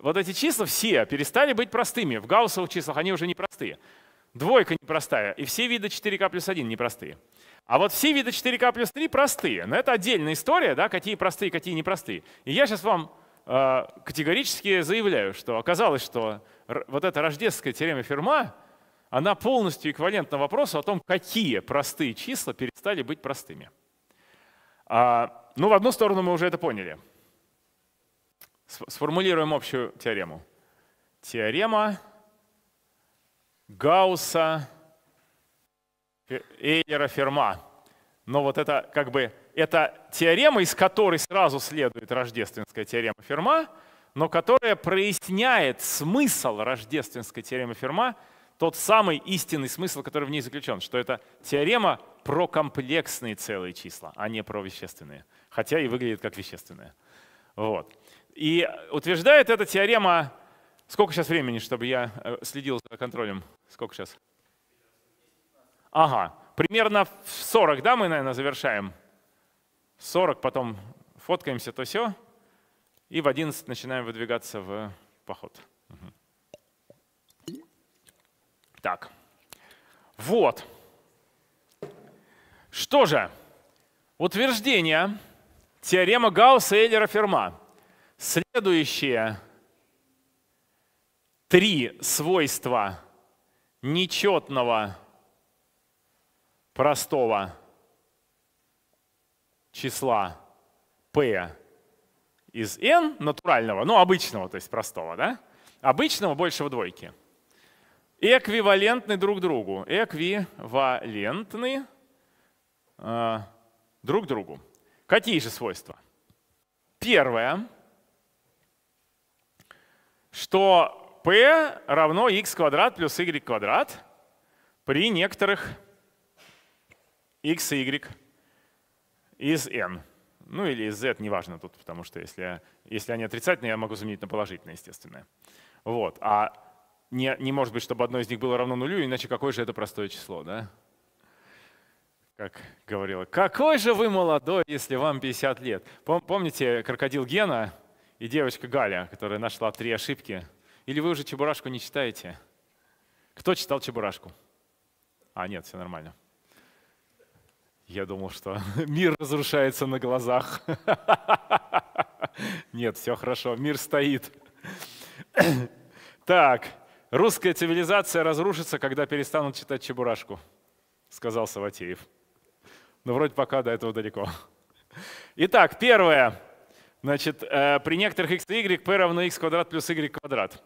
вот эти числа все перестали быть простыми. В гауссовых числах они уже непростые. Двойка непростая, и все виды 4К плюс 1 непростые. А вот все виды 4К плюс 3 простые. Но это отдельная история, да, какие простые, какие непростые. И я сейчас вам э, категорически заявляю, что оказалось, что вот эта рождественская теорема Ферма, она полностью эквивалентна вопросу о том, какие простые числа перестали быть простыми. А, ну, в одну сторону мы уже это поняли – Сформулируем общую теорему. Теорема Гаусса Эйлера Ферма. Но вот это как бы это теорема, из которой сразу следует рождественская теорема Ферма, но которая проясняет смысл рождественской теоремы Ферма, тот самый истинный смысл, который в ней заключен, что это теорема про комплексные целые числа, а не про вещественные, хотя и выглядит как вещественные. Вот. И утверждает эта теорема, сколько сейчас времени, чтобы я э, следил за контролем? Сколько сейчас? Ага, примерно в 40, да, мы, наверное, завершаем? 40, потом фоткаемся, то все. И в 11 начинаем выдвигаться в поход. Так, вот. Что же, утверждение, теорема Гаусса, Эйлера, Ферма – Следующие три свойства нечетного простого числа p из n натурального, ну обычного, то есть простого, да? Обычного больше в двойке. Эквивалентны друг другу. Эквивалентны э, друг другу. Какие же свойства? Первое что p равно x квадрат плюс y квадрат при некоторых x и y из n. Ну или из z, неважно тут, потому что если, если они отрицательные, я могу заменить на положительное, естественно. Вот. А не, не может быть, чтобы одно из них было равно нулю, иначе какое же это простое число, да? Как говорила, какой же вы молодой, если вам 50 лет. Помните крокодил Гена, и девочка Галя, которая нашла три ошибки. Или вы уже «Чебурашку» не читаете? Кто читал «Чебурашку»? А, нет, все нормально. Я думал, что мир разрушается на глазах. Нет, все хорошо, мир стоит. Так, русская цивилизация разрушится, когда перестанут читать Чебурашку, сказал Саватеев. Но ну, вроде пока до этого далеко. Итак, первое. Значит, э, при некоторых x и y p равно x квадрат плюс y квадрат.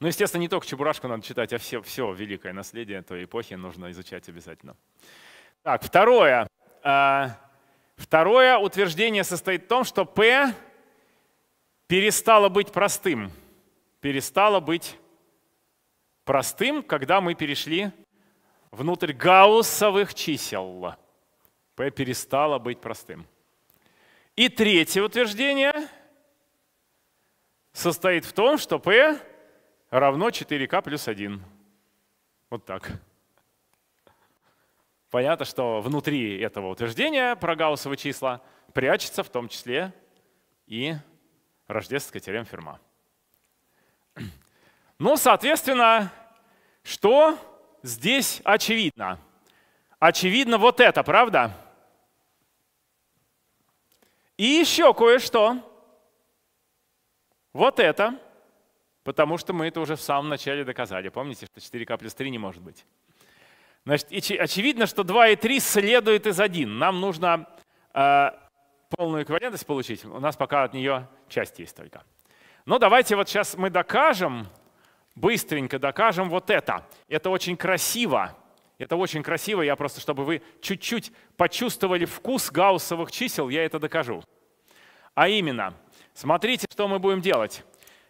Ну, естественно, не только Чебурашку надо читать, а все, все великое наследие той эпохи нужно изучать обязательно. Так, второе. Э, второе утверждение состоит в том, что p перестало быть простым. Перестало быть простым, когда мы перешли внутрь гауссовых чисел. p перестало быть простым. И третье утверждение состоит в том, что P равно 4К плюс 1. Вот так. Понятно, что внутри этого утверждения про гауссовые числа прячется в том числе и рождественская теорема Ферма. Ну, соответственно, что здесь очевидно? Очевидно вот это, правда? Правда? И еще кое-что. Вот это. Потому что мы это уже в самом начале доказали. Помните, что 4К плюс 3 не может быть. Значит, очевидно, что 2 и 3 следует из 1. Нам нужно э, полную эквивалентность получить. У нас пока от нее часть есть только. Но давайте вот сейчас мы докажем, быстренько докажем вот это. Это очень красиво. Это очень красиво, я просто, чтобы вы чуть-чуть почувствовали вкус гауссовых чисел, я это докажу. А именно, смотрите, что мы будем делать.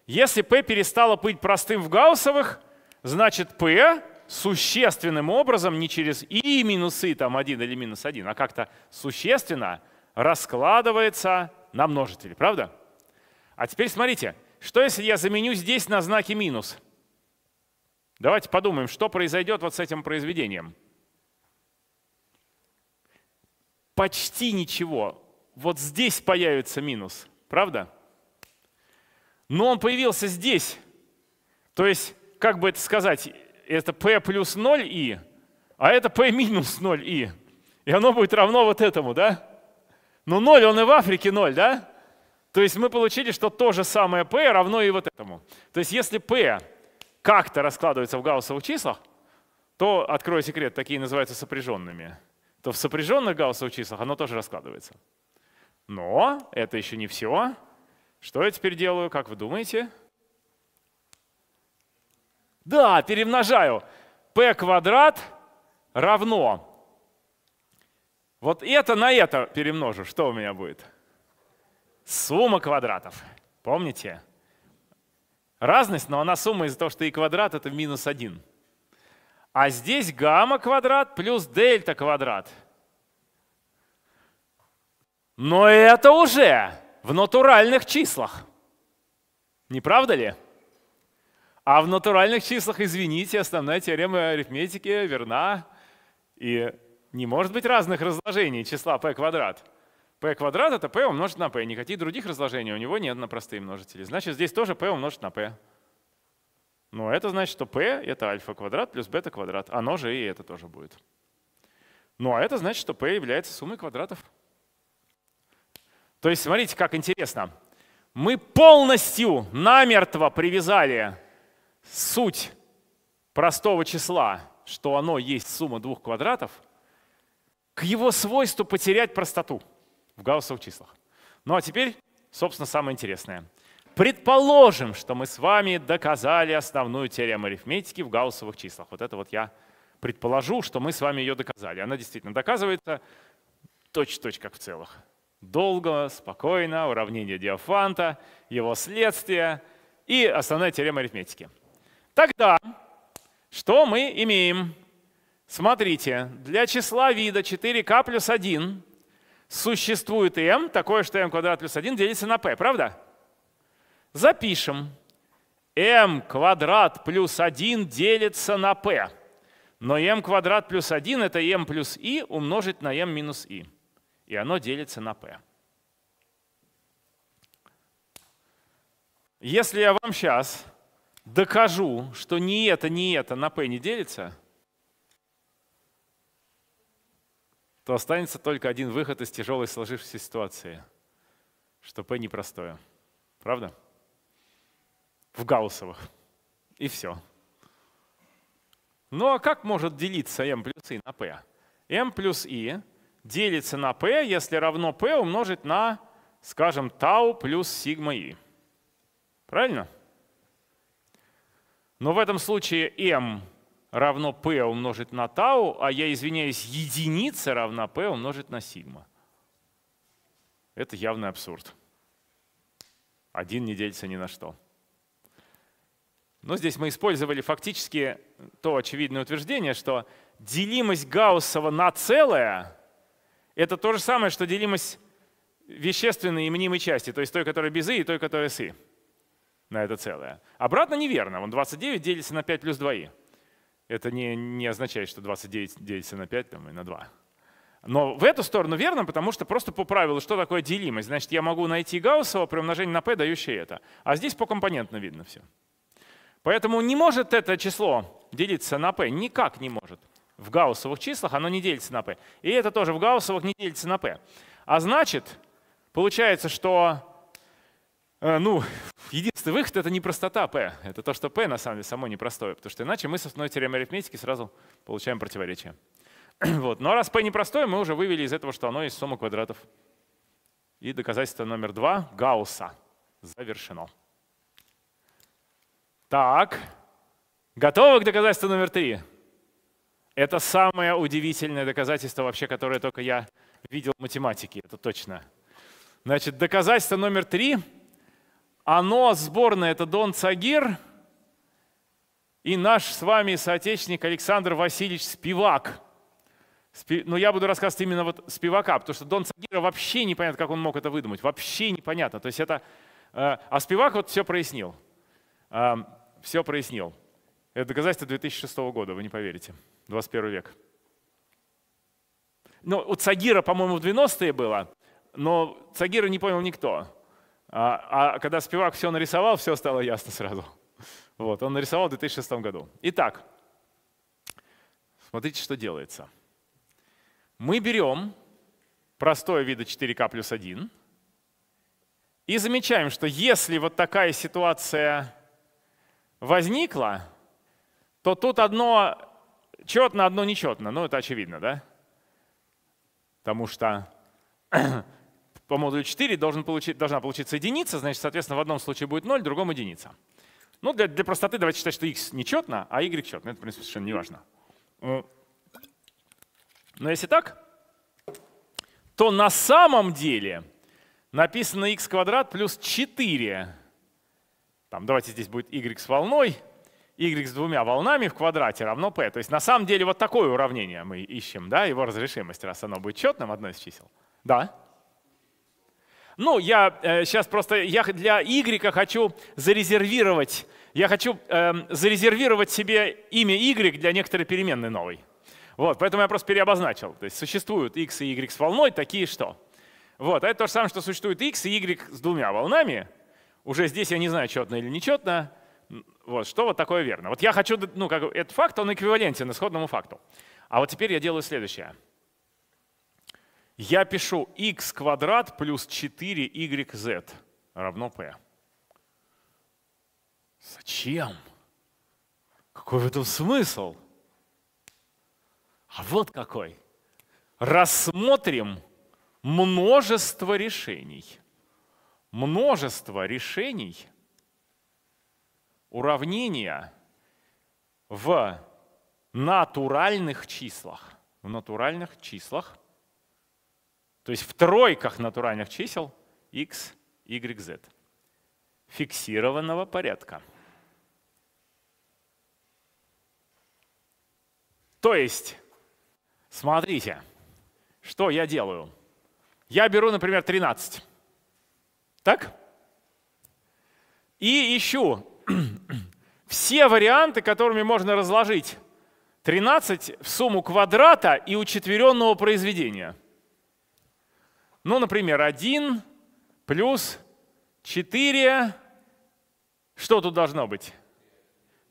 Если p перестало быть простым в гауссовых, значит p существенным образом, не через и минусы и, там 1 или минус 1, а как-то существенно раскладывается на множители, правда? А теперь смотрите, что если я заменю здесь на знаки минус – Давайте подумаем, что произойдет вот с этим произведением. Почти ничего. Вот здесь появится минус, правда? Но он появился здесь. То есть, как бы это сказать, это p плюс 0i, а это p минус 0i. И оно будет равно вот этому, да? Ну, Но 0, он и в Африке 0, да? То есть мы получили, что то же самое p равно и вот этому. То есть если p как-то раскладывается в гауссовых числах, то, открою секрет, такие называются сопряженными, то в сопряженных гауссовых числах оно тоже раскладывается. Но это еще не все. Что я теперь делаю, как вы думаете? Да, перемножаю. p квадрат равно. Вот это на это перемножу. Что у меня будет? Сумма квадратов. Помните? разность, но она сумма из-за того, что и квадрат это минус 1. А здесь гамма квадрат плюс дельта квадрат. Но это уже в натуральных числах. Не правда ли? А в натуральных числах, извините, основная теорема арифметики верна. И не может быть разных разложений числа p квадрат p квадрат — это p умножить на p. Никаких других разложений у него нет на простые множители. Значит, здесь тоже p умножить на p. Но это значит, что p — это альфа квадрат плюс бета квадрат. Оно же и это тоже будет. Ну а это значит, что p является суммой квадратов. То есть смотрите, как интересно. Мы полностью намертво привязали суть простого числа, что оно есть сумма двух квадратов, к его свойству потерять простоту в гауссовых числах. Ну а теперь, собственно, самое интересное. Предположим, что мы с вами доказали основную теорему арифметики в гауссовых числах. Вот это вот я предположу, что мы с вами ее доказали. Она действительно доказывается точь точь как в целых. Долго, спокойно, уравнение Диофанта, его следствие и основная теорема арифметики. Тогда что мы имеем? Смотрите, для числа вида 4k плюс 1 Существует m, такое, что m квадрат плюс 1 делится на p, правда? Запишем. m квадрат плюс 1 делится на p. Но m квадрат плюс 1 это m плюс i умножить на m минус i. И оно делится на p. Если я вам сейчас докажу, что ни это, ни это на p не делится – то останется только один выход из тяжелой сложившейся ситуации, что п непростое. Правда? В гауссовых. И все. Ну а как может делиться m плюс i на p? m плюс i делится на p, если равно p умножить на, скажем, тау плюс сигма i. Правильно? Но в этом случае m равно p умножить на тау, а я извиняюсь, единица равна p умножить на сигма. Это явный абсурд. Один не делится ни на что. Но здесь мы использовали фактически то очевидное утверждение, что делимость Гауссова на целое — это то же самое, что делимость вещественной и мнимой части, то есть той, которая без «и» и той, которая с «и» на это целое. Обратно неверно. Вон 29 делится на 5 плюс 2 «и». Это не, не означает, что 29 делится на 5 там, и на 2. Но в эту сторону верно, потому что просто по правилу, что такое делимость? Значит, я могу найти Гауссово при умножении на p, дающее это. А здесь по компонентно видно все. Поэтому не может это число делиться на p, никак не может. В гауссовых числах оно не делится на p. И это тоже в гауссовых не делится на p. А значит, получается, что а, ну, единственный выход — это не простота p. Это то, что p на самом деле само непростое, потому что иначе мы с основной теоремой арифметики сразу получаем противоречие. вот. Но ну, а раз p непростое, мы уже вывели из этого, что оно есть сумма квадратов. И доказательство номер два — Гаусса. Завершено. Так, готовы к доказательству номер три? Это самое удивительное доказательство вообще, которое только я видел в математике, это точно. Значит, доказательство номер три — оно, сборная, это Дон Цагир и наш с вами соотечественник Александр Васильевич Спивак. Но ну, я буду рассказывать именно вот Спивака, потому что Дон Цагира вообще непонятно, как он мог это выдумать. Вообще непонятно. То есть это... Э, а Спивак вот все прояснил. Э, все прояснил. Это доказательство 2006 года, вы не поверите. 21 век. Но ну, у Цагира, по-моему, в 90-е было, но Цагира не понял никто. А, а когда Спивак все нарисовал, все стало ясно сразу. Вот, он нарисовал в 2006 году. Итак, смотрите, что делается. Мы берем простое вида 4К плюс 1 и замечаем, что если вот такая ситуация возникла, то тут одно четно, одно нечетно. Ну, это очевидно, да? Потому что по модулю 4 должен получить, должна получиться единица, значит, соответственно, в одном случае будет 0, в другом единица. Ну, для, для простоты давайте считать, что x нечетно, а y четно. Это, в принципе, совершенно не важно. Но если так, то на самом деле написано x квадрат плюс 4. Там, давайте здесь будет y с волной, y с двумя волнами в квадрате равно p. То есть на самом деле вот такое уравнение мы ищем, да, его разрешимость, раз оно будет четным, одно из чисел. Да? Ну, я э, сейчас просто я для Y хочу зарезервировать, я хочу э, зарезервировать себе имя Y для некоторой переменной новой. Вот, поэтому я просто переобозначил. То есть существуют X и Y с волной, такие что. Вот, а это то же самое, что существует X и Y с двумя волнами. Уже здесь я не знаю, четно или нечетно. Вот, что вот такое верно. Вот я хочу, ну, как этот факт, он эквивалентен исходному факту. А вот теперь я делаю следующее я пишу x квадрат плюс 4yz равно p. Зачем? Какой в этом смысл? А вот какой. Рассмотрим множество решений. Множество решений уравнения в натуральных числах. В натуральных числах – то есть в тройках натуральных чисел x, y, z. Фиксированного порядка. То есть, смотрите, что я делаю. Я беру, например, 13. Так? И ищу все варианты, которыми можно разложить 13 в сумму квадрата и учетверенного произведения – ну, например, 1 плюс 4, что тут должно быть?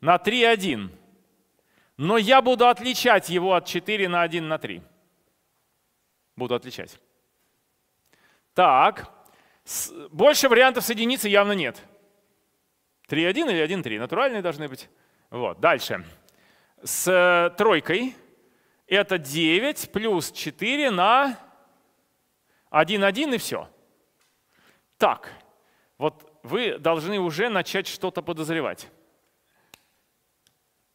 На 3 1. Но я буду отличать его от 4 на 1 на 3. Буду отличать. Так, больше вариантов с единицей явно нет. 3-1 или 1-3, натуральные должны быть. Вот, дальше. С э, тройкой это 9 плюс 4 на один один и все. Так, вот вы должны уже начать что-то подозревать.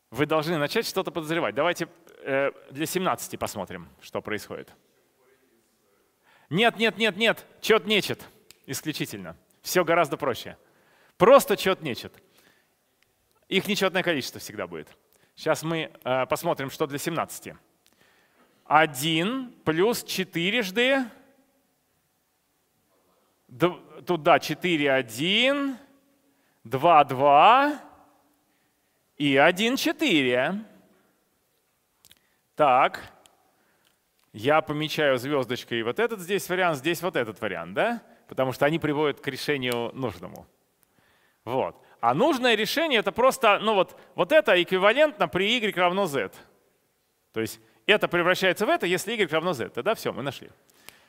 Вы должны начать что-то подозревать. Давайте э, для 17 посмотрим, что происходит. Нет, нет, нет, нет, чет нечет исключительно. Все гораздо проще. Просто чет нечет. Их нечетное количество всегда будет. Сейчас мы э, посмотрим, что для 17. 1 плюс 4 жды туда 4-1, 2-2 и 1-4. Так, я помечаю звездочкой вот этот здесь вариант, здесь вот этот вариант, да? Потому что они приводят к решению нужному. Вот. А нужное решение это просто, ну вот, вот это эквивалентно при y равно z. То есть это превращается в это, если y равно z. Тогда все, мы нашли.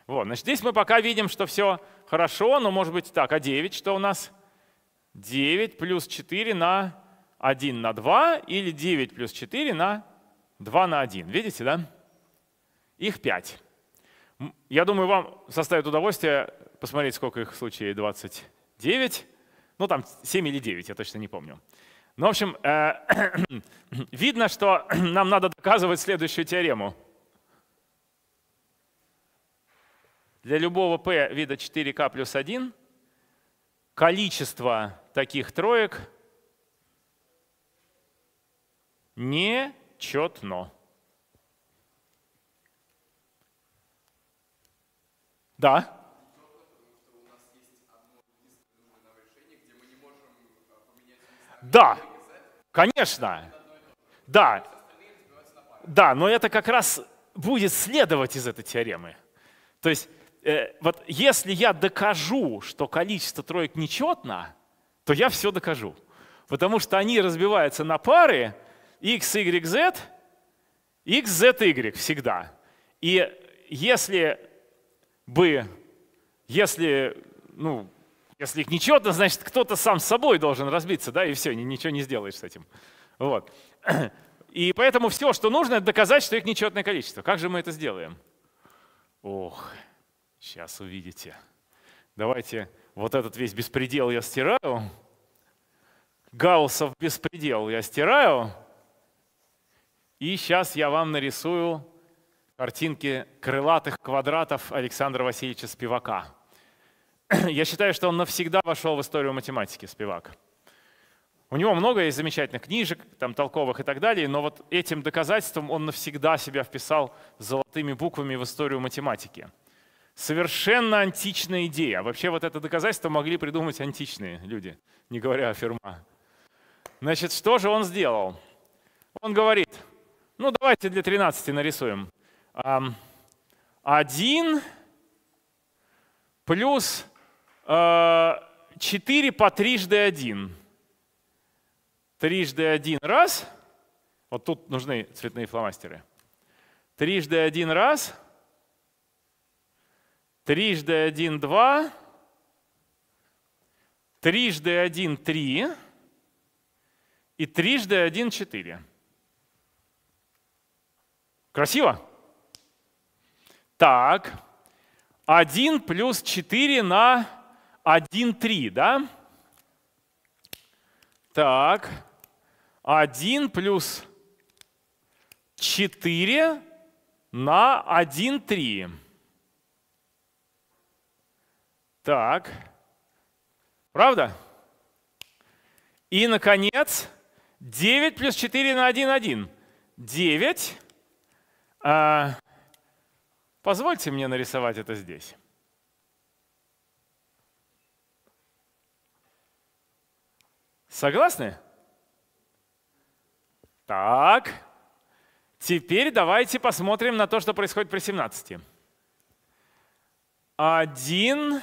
Вот, значит, здесь мы пока видим, что все хорошо, но может быть так, а 9 что у нас? 9 плюс 4 на 1 на 2 или 9 плюс 4 на 2 на 1. Видите, да? Их 5. Я думаю, вам составит удовольствие посмотреть, сколько их случаев 29. Ну, там 7 или 9, я точно не помню. Ну, в общем, э, видно, что нам надо доказывать следующую теорему. Для любого P вида 4 k плюс 1 количество таких троек нечетно. Да? Да, конечно. Да. Да, но это как раз будет следовать из этой теоремы. То есть Э, вот если я докажу, что количество троек нечетно, то я все докажу. Потому что они разбиваются на пары x, y, z, x, z, y всегда. И если бы, если, ну, если их нечетно, значит, кто-то сам с собой должен разбиться, да, и все, ничего не сделаешь с этим. Вот. И поэтому все, что нужно, это доказать, что их нечетное количество. Как же мы это сделаем? Ох. Сейчас увидите. Давайте вот этот весь беспредел я стираю. Гауссов беспредел я стираю. И сейчас я вам нарисую картинки крылатых квадратов Александра Васильевича Спивака. Я считаю, что он навсегда вошел в историю математики, Спивак. У него много есть замечательных книжек, там, толковых и так далее, но вот этим доказательством он навсегда себя вписал золотыми буквами в историю математики – Совершенно античная идея. А вообще вот это доказательство могли придумать античные люди, не говоря о фирма. Значит, что же он сделал? Он говорит, ну давайте для 13 нарисуем. 1 плюс 4 э, по трижды 1. Трижды 1 раз. Вот тут нужны цветные фломастеры. Трижды 1 раз – Трижды один – два. Трижды один – три. И трижды один – четыре. Красиво? Так, 1 плюс 4 на 1, 3, да? Так, 1 плюс 4 на 1, 3. Так. Правда? И, наконец, 9 плюс 4 на 1, 1. 9. А, позвольте мне нарисовать это здесь. Согласны? Так. Теперь давайте посмотрим на то, что происходит при 17. 1,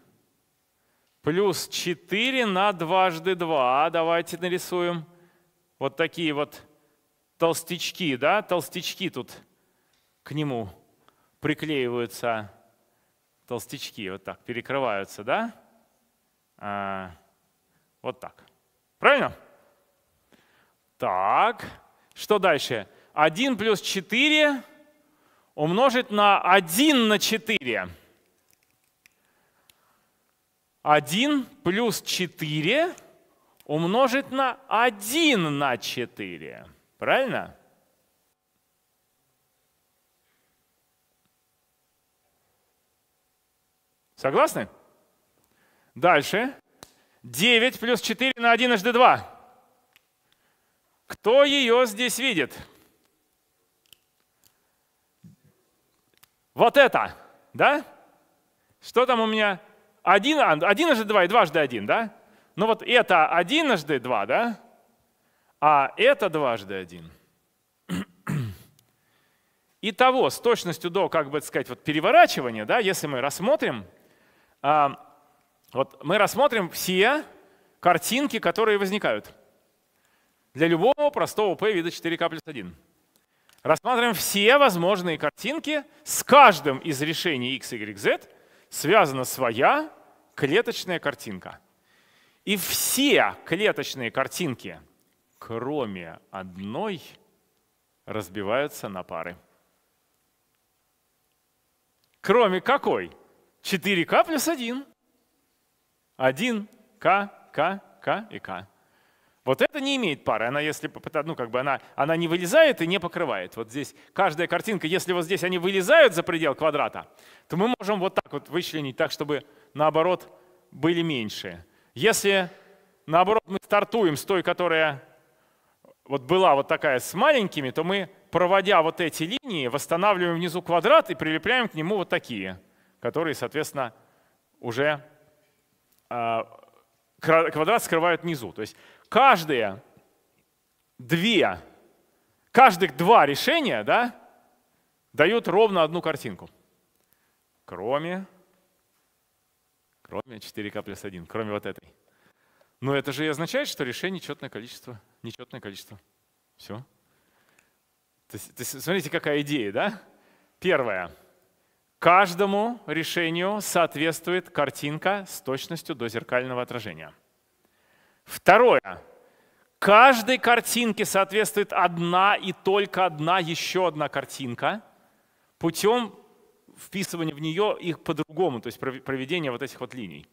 плюс 4 на дважды 2. Давайте нарисуем вот такие вот толстячки, да, толстячки тут к нему приклеиваются, толстячки вот так перекрываются, да, а, вот так. Правильно? Так, что дальше? 1 плюс 4 умножить на 1 на 4. 1 плюс 4 умножить на 1 на 4. Правильно? Согласны? Дальше. 9 плюс 4 на 1 жд 2. Кто ее здесь видит? Вот это, да? Что там у меня? один а, одинжды 2 и дважды один да? Ну вот это одинжды два да? А это дважды один и того с точностью до, как бы так сказать, вот переворачивания, да, если мы рассмотрим, а, вот мы рассмотрим все картинки, которые возникают для любого простого P вида 4К плюс 1. Рассматриваем все возможные картинки с каждым из решений x, y, z, связана своя клеточная картинка. И все клеточные картинки, кроме одной, разбиваются на пары. Кроме какой? 4К плюс 1. 1К, К, К и К. Вот это не имеет пары. Она, если попытаться, ну, как бы она, она не вылезает и не покрывает. Вот здесь каждая картинка, если вот здесь они вылезают за предел квадрата, то мы можем вот так вот вычленить, так, чтобы наоборот были меньше. Если наоборот мы стартуем с той, которая вот была вот такая с маленькими, то мы, проводя вот эти линии, восстанавливаем внизу квадрат и прилепляем к нему вот такие, которые, соответственно, уже а, квадрат скрывают внизу. То есть каждые две, каждых два решения да, дают ровно одну картинку. Кроме, кроме 4К плюс 1, кроме вот этой. Но это же и означает, что решение четное количество. Нечетное количество. Все. То есть, то есть, смотрите, какая идея, да? Первое. Каждому решению соответствует картинка с точностью до зеркального отражения. Второе. Каждой картинке соответствует одна и только одна еще одна картинка путем вписывания в нее их по-другому, то есть проведения вот этих вот линий.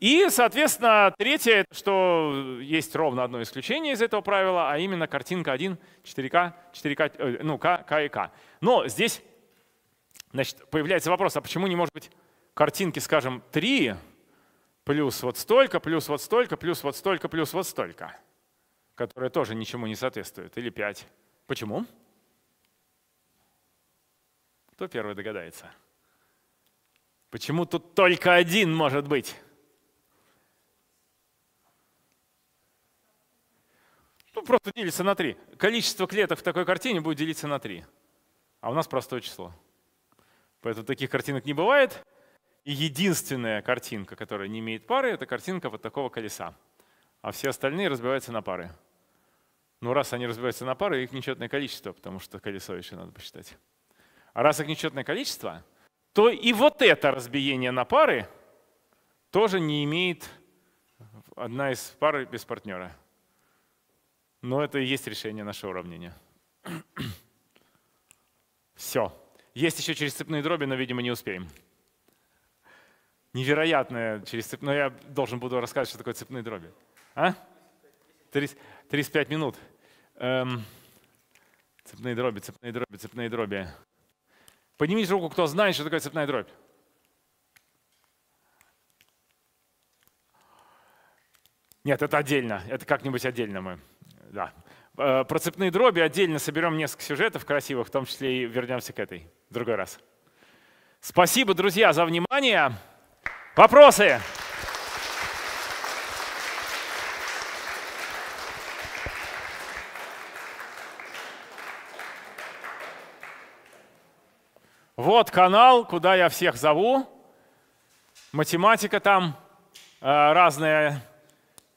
И, соответственно, третье, что есть ровно одно исключение из этого правила, а именно картинка 1, 4К, 4К, ну, К, К и К. Но здесь значит, появляется вопрос, а почему не может быть картинки, скажем, 3, плюс вот столько, плюс вот столько, плюс вот столько, плюс вот столько, которые тоже ничему не соответствуют, или 5. Почему? Кто первый догадается? Почему тут только один может быть? Ну, просто делится на 3. Количество клеток в такой картине будет делиться на 3. А у нас простое число. Поэтому таких картинок не бывает. И единственная картинка, которая не имеет пары, это картинка вот такого колеса. А все остальные разбиваются на пары. Но ну, раз они разбиваются на пары, их нечетное количество, потому что колесо еще надо посчитать. А раз их нечетное количество, то и вот это разбиение на пары тоже не имеет одна из пар без партнера. Но это и есть решение нашего уравнения. Все. Есть еще через цепные дроби, но, видимо, не успеем невероятное через цепь. Но я должен буду рассказать, что такое цепные дроби. А? 30, 35 минут. Эм, цепные дроби, цепные дроби, цепные дроби. Поднимите руку, кто знает, что такое цепная дробь. Нет, это отдельно. Это как-нибудь отдельно мы. Да. Э, про цепные дроби отдельно соберем несколько сюжетов красивых, в том числе и вернемся к этой в другой раз. Спасибо, друзья, за внимание. Вопросы? Вот канал, куда я всех зову. Математика там э, разная,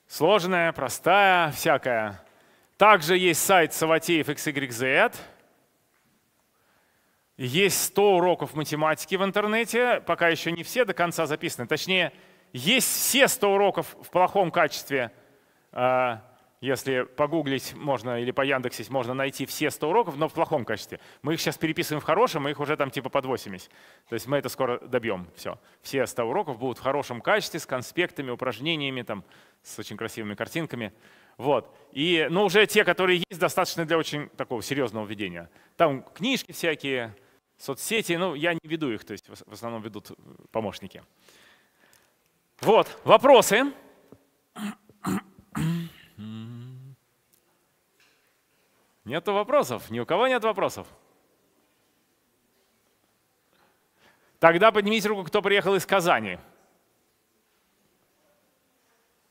сложная, простая, всякая. Также есть сайт Саватеев XYZ. Есть 100 уроков математики в интернете, пока еще не все до конца записаны. Точнее, есть все 100 уроков в плохом качестве. А, если погуглить можно или по Яндексить, можно найти все 100 уроков, но в плохом качестве. Мы их сейчас переписываем в хорошем, и их уже там типа под 80. То есть мы это скоро добьем. Все. Все 100 уроков будут в хорошем качестве, с конспектами, упражнениями, там, с очень красивыми картинками. Вот. И, но ну, уже те, которые есть, достаточно для очень такого серьезного введения. Там книжки всякие, Соцсети, ну, я не веду их, то есть в основном ведут э, помощники. Вот, вопросы. Нету вопросов? Ни у кого нет вопросов? Тогда поднимите руку, кто приехал из Казани.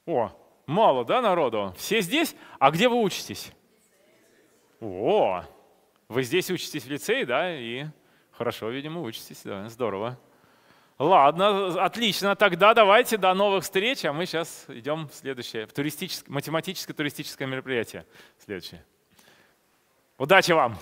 О, мало, да, народу? Все здесь? А где вы учитесь? О, вы здесь учитесь в лицее, да? И Хорошо, видимо, учитесь, да, здорово. Ладно, отлично, тогда давайте до новых встреч, а мы сейчас идем в следующее, в туристическое, математическое туристическое мероприятие. Следующее. Удачи вам!